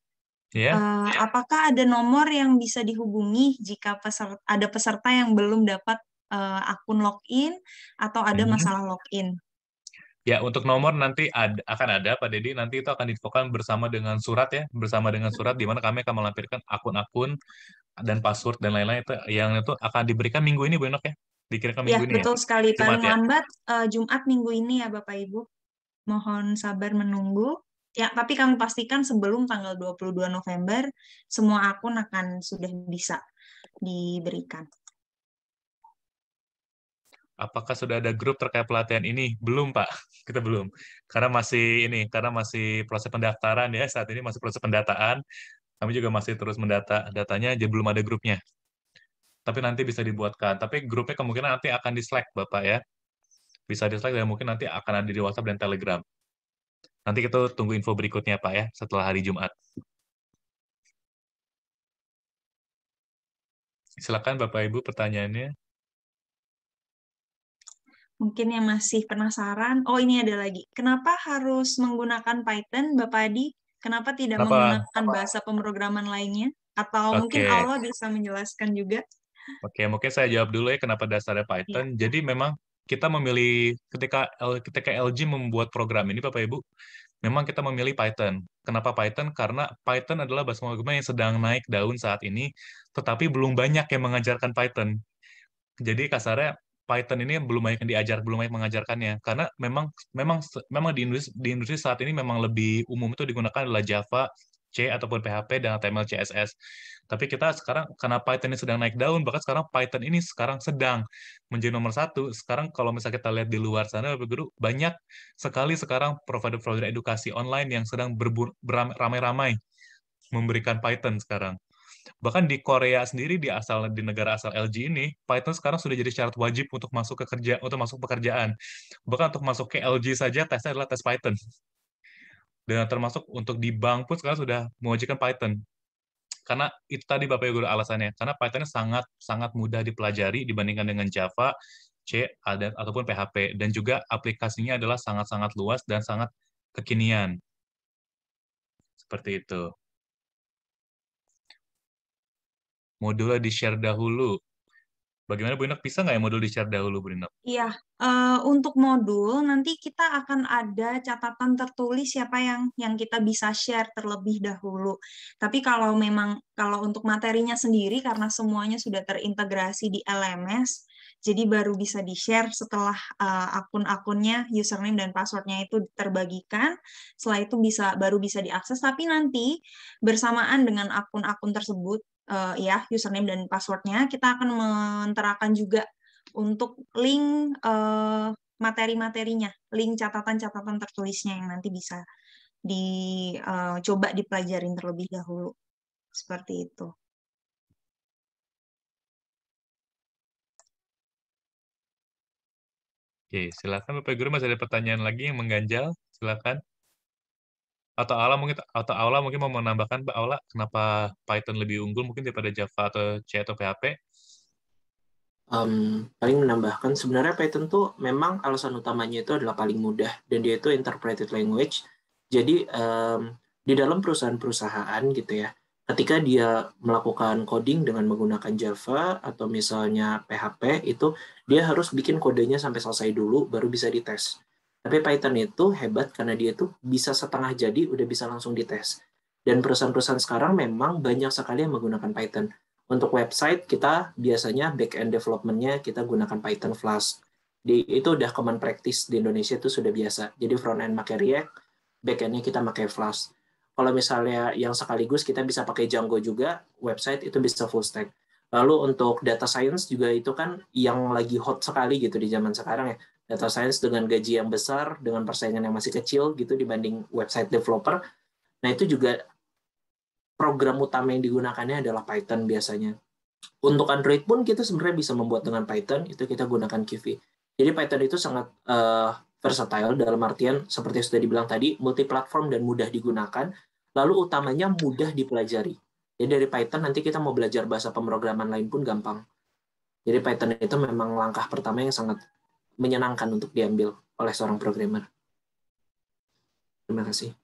Yeah. Iya. Uh, iya. apakah ada nomor yang bisa dihubungi jika peserta, ada peserta yang belum dapat uh, akun login atau ada hmm. masalah login. Ya, untuk nomor nanti ad, akan ada Pak Deddy nanti itu akan diinfokan bersama dengan surat ya, bersama dengan surat di mana kami akan melampirkan akun-akun dan password dan lain-lain itu yang itu akan diberikan minggu ini Bu Enok ya. Dikirakan minggu ya, ini. Ya? Betul ya. sekali paling ya? lambat uh, Jumat minggu ini ya Bapak Ibu. Mohon sabar menunggu. Ya, tapi kami pastikan sebelum tanggal 22 November semua akun akan sudah bisa diberikan apakah sudah ada grup terkait pelatihan ini? Belum, Pak. (laughs) Kita belum. Karena masih ini, karena masih proses pendaftaran ya, saat ini masih proses pendataan. Kami juga masih terus mendata datanya, jadi belum ada grupnya. Tapi nanti bisa dibuatkan. Tapi grupnya kemungkinan nanti akan di Slack, Bapak ya. Bisa di Slack dan mungkin nanti akan ada di WhatsApp dan Telegram. Nanti kita tunggu info berikutnya, Pak ya, setelah hari Jumat. Silakan Bapak Ibu pertanyaannya mungkin yang masih penasaran, oh ini ada lagi. Kenapa harus menggunakan Python, Bapak Adi? Kenapa tidak Kenapa? menggunakan bahasa pemrograman lainnya? Atau okay. mungkin Allah bisa menjelaskan juga? Oke, okay, mungkin saya jawab dulu ya kenapa dasarnya Python. Ya. Jadi memang kita memilih ketika ketika LG membuat program ini Bapak Ibu, memang kita memilih Python. Kenapa Python? Karena Python adalah bahasa pemrograman yang sedang naik daun saat ini, tetapi belum banyak yang mengajarkan Python. Jadi kasarnya Python ini belum banyak yang diajar, belum banyak mengajarkannya. Karena memang memang memang di industri, di industri saat ini memang lebih umum itu digunakan adalah Java, C ataupun PHP dan HTML CSS. Tapi kita sekarang karena Python ini sedang naik daun, bahkan sekarang Python ini sekarang sedang menjadi nomor satu. Sekarang kalau misalnya kita lihat di luar sana, Bapak Guru, banyak sekali sekarang provider-provider edukasi online yang sedang ramai ramai memberikan Python sekarang. Bahkan di Korea sendiri di asal di negara asal LG ini, Python sekarang sudah jadi syarat wajib untuk masuk ke kerja untuk masuk pekerjaan. Bahkan untuk masuk ke LG saja tesnya adalah tes Python. Dan termasuk untuk di bank pun sekarang sudah mewajibkan Python. Karena itu tadi Bapak Ibu alasannya, karena Python sangat sangat mudah dipelajari dibandingkan dengan Java, C, ada ataupun PHP dan juga aplikasinya adalah sangat-sangat luas dan sangat kekinian. Seperti itu. modulnya di-share dahulu. Bagaimana Bu Inak bisa nggak ya modul di-share dahulu Bu Inak? Iya, uh, untuk modul nanti kita akan ada catatan tertulis siapa yang yang kita bisa share terlebih dahulu. Tapi kalau memang kalau untuk materinya sendiri karena semuanya sudah terintegrasi di LMS, jadi baru bisa di-share setelah uh, akun-akunnya, username dan passwordnya itu terbagikan. Setelah itu bisa baru bisa diakses, tapi nanti bersamaan dengan akun-akun tersebut uh, ya username dan passwordnya. Kita akan menterakan juga untuk link uh, materi-materinya, link catatan-catatan tertulisnya yang nanti bisa dicoba eh, uh, dipelajarin terlebih dahulu. Seperti itu. Oke, silakan Bapak Guru masih ada pertanyaan lagi yang mengganjal, silakan atau Allah mungkin atau Allah mungkin mau menambahkan Mbak Allah kenapa Python lebih unggul mungkin daripada Java atau C atau PHP? Um, paling menambahkan sebenarnya Python tuh memang alasan utamanya itu adalah paling mudah dan dia itu interpreted language. Jadi um, di dalam perusahaan-perusahaan gitu ya, ketika dia melakukan coding dengan menggunakan Java atau misalnya PHP itu dia harus bikin kodenya sampai selesai dulu baru bisa dites. Tapi Python itu hebat karena dia itu bisa setengah jadi udah bisa langsung dites. Dan perusahaan-perusahaan sekarang memang banyak sekali yang menggunakan Python. Untuk website kita biasanya back-end development-nya kita gunakan Python Flask. Di, itu udah common practice di Indonesia itu sudah biasa. Jadi front-end pakai React, back-end-nya kita pakai Flask. Kalau misalnya yang sekaligus kita bisa pakai Django juga, website itu bisa full stack. Lalu untuk data science juga itu kan yang lagi hot sekali gitu di zaman sekarang ya data science dengan gaji yang besar, dengan persaingan yang masih kecil gitu dibanding website developer. Nah, itu juga program utama yang digunakannya adalah Python biasanya. Untuk Android pun kita sebenarnya bisa membuat dengan Python, itu kita gunakan Kivi. Jadi Python itu sangat uh, versatile dalam artian seperti yang sudah dibilang tadi, multi platform dan mudah digunakan. Lalu utamanya mudah dipelajari. Jadi dari Python nanti kita mau belajar bahasa pemrograman lain pun gampang. Jadi Python itu memang langkah pertama yang sangat menyenangkan untuk diambil oleh seorang programmer. Terima kasih.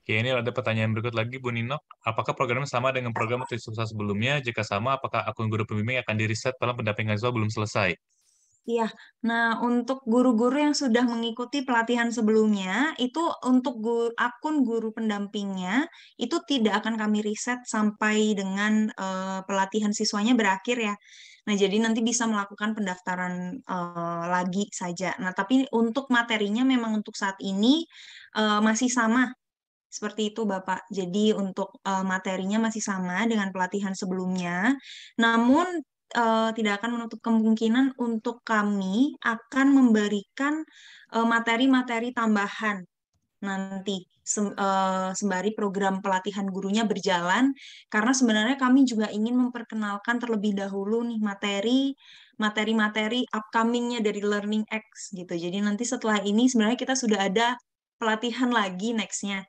Oke, ini ada pertanyaan berikut lagi, Bu Nino. Apakah program sama dengan program atau sebelumnya? Jika sama, apakah akun guru pembimbing akan diriset dalam pendampingan siswa belum selesai? Iya. Nah, untuk guru-guru yang sudah mengikuti pelatihan sebelumnya, itu untuk guru, akun guru pendampingnya itu tidak akan kami riset sampai dengan uh, pelatihan siswanya berakhir ya. Nah, jadi nanti bisa melakukan pendaftaran uh, lagi saja. Nah, tapi untuk materinya memang untuk saat ini uh, masih sama seperti itu, Bapak. Jadi, untuk materinya masih sama dengan pelatihan sebelumnya, namun uh, tidak akan menutup kemungkinan untuk kami akan memberikan eh, materi-materi uh, tambahan nanti sem, uh, sembari program pelatihan gurunya berjalan karena sebenarnya kami juga ingin memperkenalkan terlebih dahulu nih materi materi-materi upcomingnya dari Learning X gitu. Jadi nanti setelah ini sebenarnya kita sudah ada pelatihan lagi nextnya.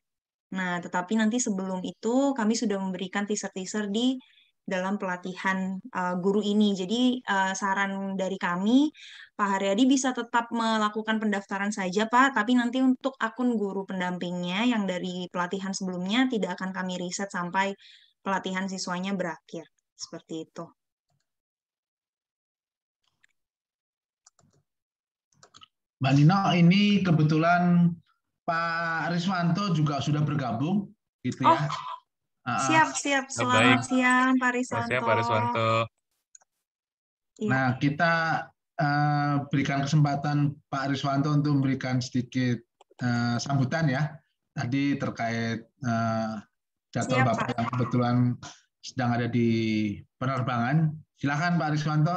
Nah, tetapi nanti sebelum itu kami sudah memberikan teaser-teaser di dalam pelatihan uh, guru ini. Jadi uh, saran dari kami, Pak Haryadi bisa tetap melakukan pendaftaran saja Pak, tapi nanti untuk akun guru pendampingnya yang dari pelatihan sebelumnya tidak akan kami riset sampai pelatihan siswanya berakhir. Seperti itu. Mbak Nino, ini kebetulan Pak Riswanto juga sudah bergabung, gitu ya. Oh, Siap, siap. Selamat Baik. siang, Pak Riswanto. Siap, Pak Riswanto. Iya. Nah, kita uh, berikan kesempatan Pak Riswanto untuk memberikan sedikit uh, sambutan ya. Tadi terkait uh, jadwal siap, Bapak Pak. yang kebetulan sedang ada di penerbangan. Silakan Pak Riswanto.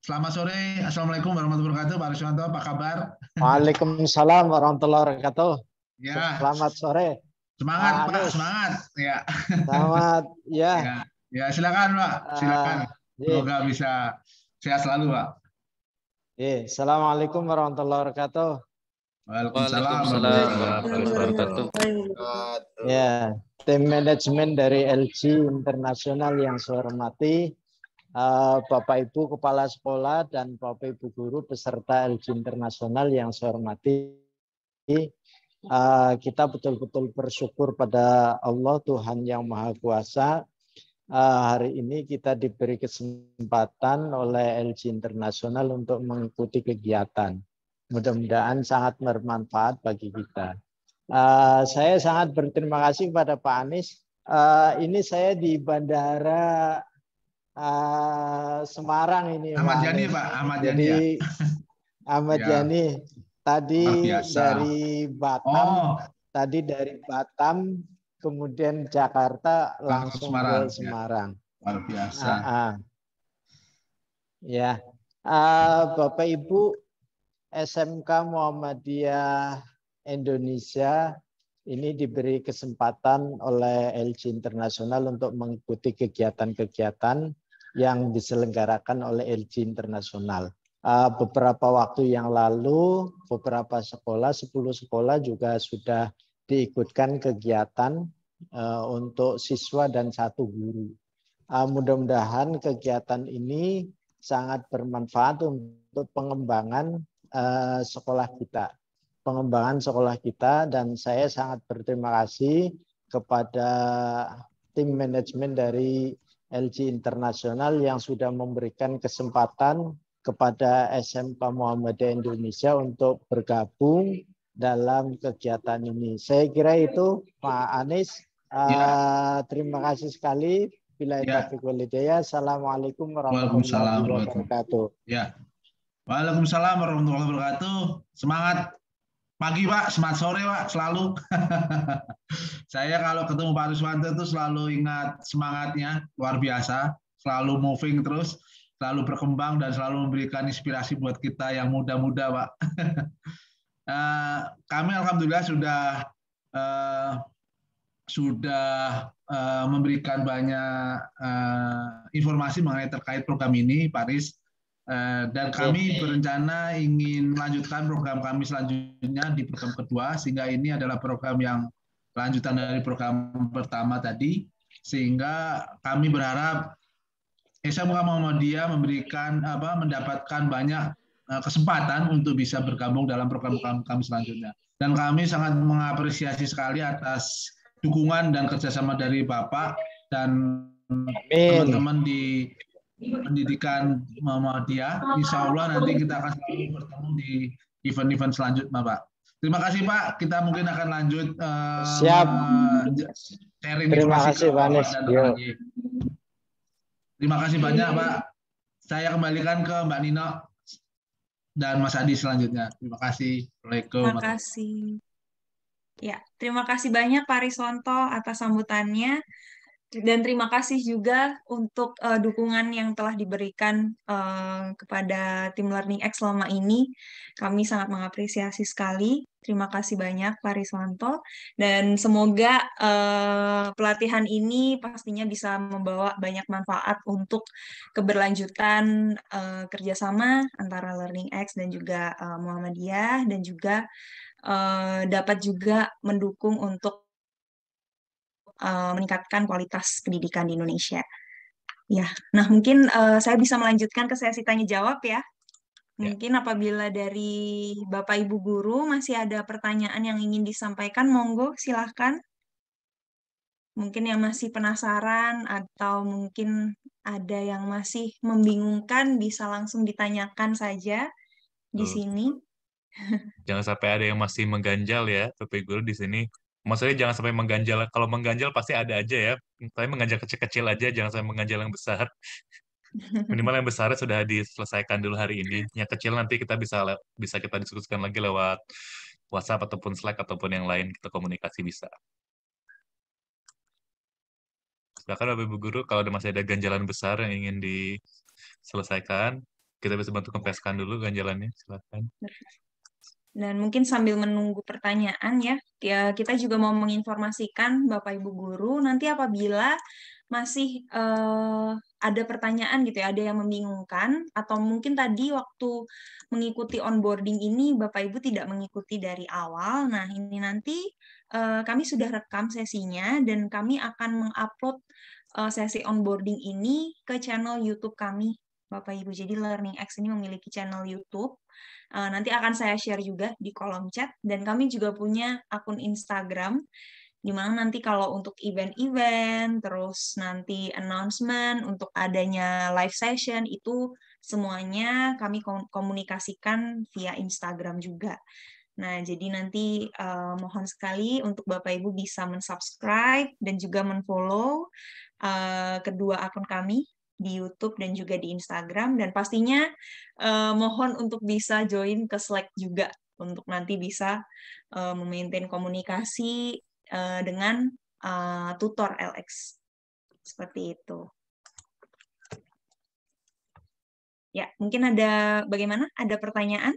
Selamat sore. Assalamualaikum warahmatullahi wabarakatuh. Pak Riswanto, apa kabar? Waalaikumsalam warahmatullahi wabarakatuh. Ya. Selamat sore. Semangat Pak, Pak semangat ya. Selamat ya. (laughs) ya. Ya silakan Pak, ah, silakan. Iya. Semoga bisa sehat selalu Pak. Yeah. Assalamualaikum warahmatullahi wabarakatuh. Waalaikumsalam warahmatullahi wabarakatuh. Ya, tim manajemen dari LG Internasional yang saya hormati, eh, Bapak Ibu Kepala Sekolah dan Bapak Ibu Guru peserta LG Internasional yang saya hormati, Ah, kita betul-betul bersyukur pada Allah Tuhan yang Maha Kuasa. Ah, hari ini kita diberi kesempatan oleh LG Internasional untuk mengikuti kegiatan. Mudah-mudahan sangat bermanfaat bagi kita. Ah, saya sangat berterima kasih kepada Pak Anies. ini saya di Bandara Semarang ini. Ahmad Jani Pak, Ahmad Jani. Ahmad Jani. Ya. Tadi dari Batam, oh. tadi dari Batam, kemudian Jakarta langsung, ke Semarang, ke ya. Semarang. Luar biasa. Uh -uh. Ya, uh, Bapak Ibu SMK Muhammadiyah Indonesia ini diberi kesempatan oleh LG Internasional untuk mengikuti kegiatan-kegiatan yang diselenggarakan oleh LG Internasional. Eh, beberapa waktu yang lalu beberapa sekolah 10 sekolah juga sudah diikutkan kegiatan eh, untuk siswa dan satu guru. Eh, mudah-mudahan kegiatan ini sangat bermanfaat untuk pengembangan sekolah kita, pengembangan sekolah kita dan saya sangat berterima kasih kepada tim manajemen dari LG Internasional yang sudah memberikan kesempatan kepada SMK Muhammadiyah Indonesia untuk bergabung dalam kegiatan ini. Saya kira itu Pak Anies. Ya. Uh, terima kasih sekali. Bila ya. walidaya. Assalamualaikum warahmatullahi wabarakatuh. Ya. Waalaikumsalam warahmatullahi wabarakatuh. Semangat pagi Pak, semangat sore Pak, selalu. (laughs) Saya kalau ketemu Pak Ruswanto itu selalu ingat semangatnya, luar biasa. Selalu moving terus selalu berkembang dan selalu memberikan inspirasi buat kita yang muda-muda, Pak. (laughs) Eh, kami alhamdulillah sudah eh, sudah eh, memberikan banyak informasi mengenai terkait program ini, Pak Riz. Dan kami berencana ingin melanjutkan program kami selanjutnya di program kedua, sehingga ini adalah program yang lanjutan dari program pertama tadi. Sehingga kami berharap Islam eh, Muhammadiyah memberikan apa mendapatkan banyak eh, kesempatan untuk bisa bergabung dalam program-program iya. kami selanjutnya. Dan kami sangat mengapresiasi sekali atas dukungan dan kerjasama dari Bapak dan teman-teman di pendidikan Muhammadiyah. Insya Allah nanti kita akan selalu bertemu di event-event selanjutnya, Pak. Terima kasih Pak, kita mungkin akan lanjut uh, siap sharing Terima kasih Pak Anies. Terima kasih banyak, Pak. Saya kembalikan ke Mbak Nino dan Mas Adi selanjutnya. Terima kasih. Assalamualaikum. Terima kasih. Ya, terima kasih banyak Pak Risonto atas sambutannya dan terima kasih juga untuk uh, dukungan yang telah diberikan uh, kepada tim Learning X selama ini. Kami sangat mengapresiasi sekali. Terima kasih banyak Pak Riswanto dan semoga uh, pelatihan ini pastinya bisa membawa banyak manfaat untuk keberlanjutan uh, kerjasama antara Learning X dan juga uh, Muhammadiyah dan juga uh, dapat juga mendukung untuk uh, meningkatkan kualitas pendidikan di Indonesia. Ya, nah mungkin uh, saya bisa melanjutkan ke sesi tanya jawab ya. Ya. Mungkin ya. apabila dari Bapak Ibu guru masih ada pertanyaan yang ingin disampaikan, monggo silahkan. Mungkin yang masih penasaran atau mungkin ada yang masih membingungkan bisa langsung ditanyakan saja di Tuh. sini. (laughs) Jangan sampai ada yang masih mengganjal ya, Bapak Guru di sini. Maksudnya jangan sampai mengganjal. Kalau mengganjal pasti ada aja ya. Tapi mengganjal kecil-kecil aja, jangan sampai mengganjal yang besar. Minimal yang besar sudah diselesaikan dulu hari ini. Yang kecil nanti kita bisa bisa kita diskusikan lagi lewat WhatsApp ataupun Slack ataupun yang lain kita komunikasi bisa. Silakan Bapak Ibu Guru kalau ada masih ada ganjalan besar yang ingin diselesaikan, kita bisa bantu kempeskan dulu ganjalannya. Silakan dan mungkin sambil menunggu pertanyaan ya, ya kita juga mau menginformasikan Bapak Ibu guru nanti apabila masih uh, ada pertanyaan gitu ya, ada yang membingungkan atau mungkin tadi waktu mengikuti onboarding ini Bapak Ibu tidak mengikuti dari awal. Nah, ini nanti uh, kami sudah rekam sesinya dan kami akan mengupload uh, sesi onboarding ini ke channel YouTube kami Bapak Ibu. Jadi Learning X ini memiliki channel YouTube. nanti akan saya share juga di kolom chat dan kami juga punya akun Instagram dimana nanti kalau untuk event-event, terus nanti announcement untuk adanya live session itu semuanya kami komunikasikan via Instagram juga. Nah, jadi nanti uh, mohon sekali untuk Bapak Ibu bisa mensubscribe dan juga menfollow uh, kedua akun kami di YouTube dan juga di Instagram dan pastinya uh, mohon untuk bisa join ke Slack juga untuk nanti bisa uh, memaintain komunikasi Eh, dengan eh, tutor LX. Seperti itu. Ya, mungkin ada bagaimana? Ada pertanyaan?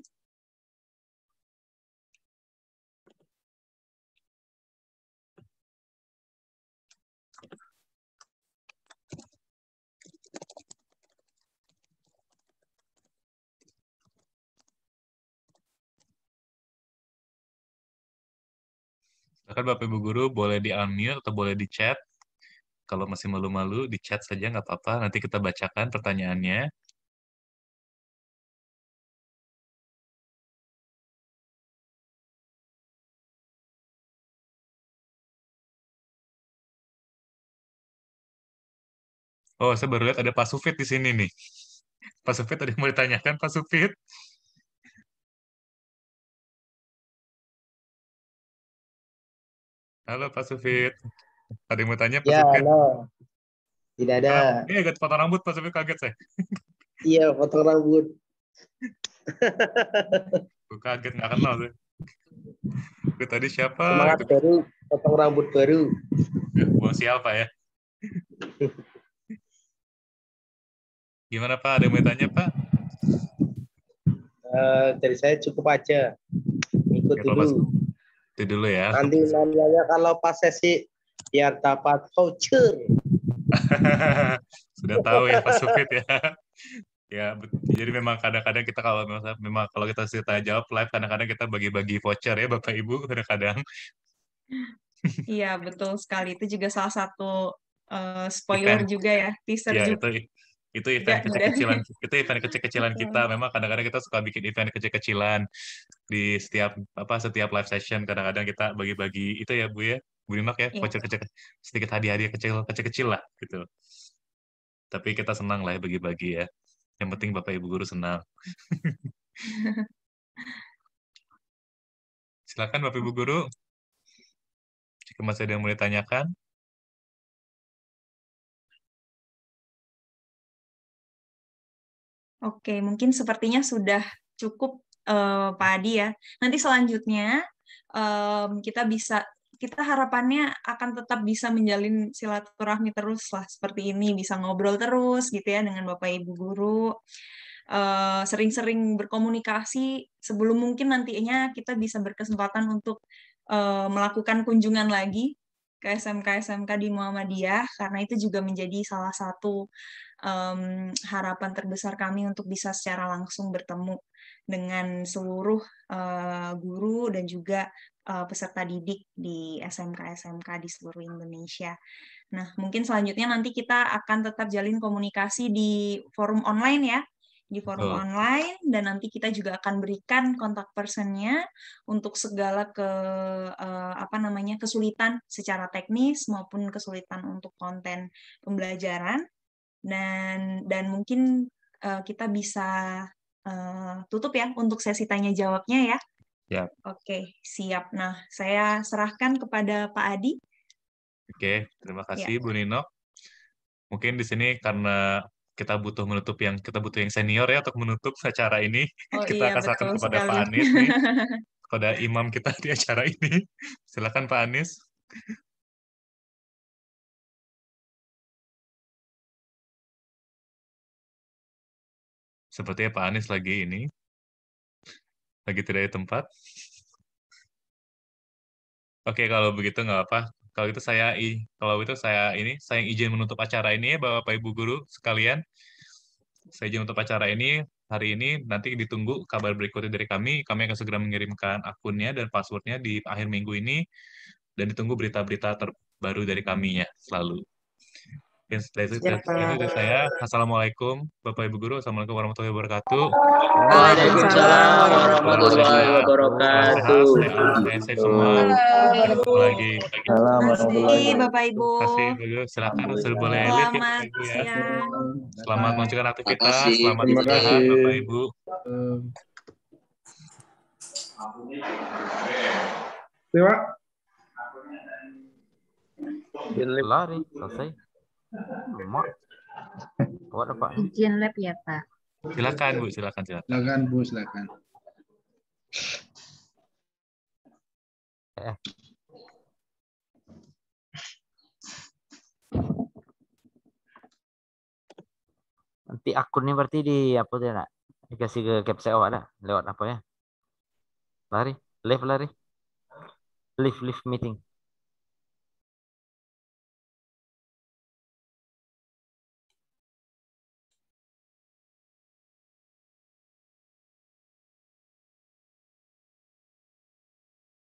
kan Bapak Ibu guru boleh di unmute atau boleh di chat. Kalau masih malu-malu di chat saja nggak apa-apa. Nanti kita bacakan pertanyaannya. Oh, saya baru lihat ada Pak Sufit di sini nih. Pak Sufit tadi mau ditanyakan, Pak Sufit? Halo Pak Sufit. Tadi hmm. mau tanya Pak ya, Sufit. Halo. Tidak ada. Ini agak potong rambut Pak Sufit kaget saya. (laughs) Iya, potong rambut. (laughs) Gue kaget nggak kenal sih. Gue tadi siapa? Semangat gitu. baru, potong rambut baru. Ya, Gue siapa ya? (laughs) Gimana Pak? Ada yang mau tanya Pak? Uh, dari saya cukup aja. Ikut ya, dulu. Pak. Itu dulu ya. Nanti (laughs) nanya kalau pas sesi ya dapat voucher. Sudah tahu ya Pak Sufit ya. (laughs) ya, jadi memang kadang-kadang kita kalau memang kalau kita cerita jawab live kadang-kadang kita bagi-bagi voucher ya Bapak Ibu kadang-kadang. Iya, betul sekali. Itu juga salah satu uh, spoiler Ikan. juga ya, teaser ya, juga. Itu itu iya, event kecil-kecilan (laughs) itu event kecil-kecilan kita memang kadang-kadang kita suka bikin event kecil-kecilan di setiap apa setiap live session kadang-kadang kita bagi-bagi itu ya bu ya bu Dimak ya iya. voucher kecil sedikit hadiah-hadiah kecil kecil-kecil lah gitu tapi kita senang lah ya bagi-bagi ya yang penting bapak ibu guru senang (laughs) silakan bapak ibu guru jika masih ada yang mau ditanyakan Oke, mungkin sepertinya sudah cukup uh, Pak Adi ya. Nanti selanjutnya um, kita bisa kita harapannya akan tetap bisa menjalin silaturahmi terus lah seperti ini bisa ngobrol terus gitu ya dengan bapak ibu guru eh, sering-sering uh, berkomunikasi sebelum mungkin nantinya kita bisa berkesempatan untuk uh, melakukan kunjungan lagi ke SMK SMK di Muhammadiyah karena itu juga menjadi salah satu um, harapan terbesar kami untuk bisa secara langsung bertemu dengan seluruh uh, guru dan juga uh, peserta didik di SMK-SMK di seluruh Indonesia. Nah, mungkin selanjutnya nanti kita akan tetap jalin komunikasi di forum online ya, di forum oh. online dan nanti kita juga akan berikan kontak personnya untuk segala ke eh, apa namanya kesulitan secara teknis maupun kesulitan untuk konten pembelajaran dan dan mungkin uh, kita bisa uh, tutup ya untuk sesi tanya jawabnya ya. Ya. Oke, siap. Nah, saya serahkan kepada Pak Adi. Oke, terima kasih iya. Bu Nino. Mungkin di sini karena kita butuh menutup yang kita butuh yang senior ya untuk menutup acara ini. Oh, kita iya, akan serahkan kepada sekali. Pak Anies nih, (laughs) kepada imam kita di acara ini. Silakan Pak Anies. Sepertinya Pak Anies lagi ini, lagi tidak di tempat. Oke, kalau begitu nggak apa. Kalau itu saya kalau itu saya ini saya izin menutup acara ini ya Bapak Ibu guru sekalian. Saya izin menutup acara ini hari ini nanti ditunggu kabar berikutnya dari kami. Kami akan segera mengirimkan akunnya dan passwordnya di akhir minggu ini dan ditunggu berita-berita terbaru dari kami ya selalu. Mungkin itu, ya. saya. Assalamualaikum Bapak Ibu Guru. Assalamualaikum warahmatullahi wabarakatuh. Waalaikumsalam warahmatullahi wabarakatuh. Sehat, sehat, semua. kasih. lagi. kasih. Bapak Ibu. Terima kasih. Silakan sudah boleh ya, kasih. Ya. Terima Selamat melanjutkan aktivitas. Selamat istirahat Bapak Ibu. Terima kasih. Lari, selesai. Emak. ada, apa? Izin lab ya, Pak. Silakan, Bu, silakan, silakan. Silakan, Bu, silakan. Eh. Nanti akun ini berarti di apa dia nak? Dikasih ke awak ada lewat apa ya? Lari, live lari. Live live meeting.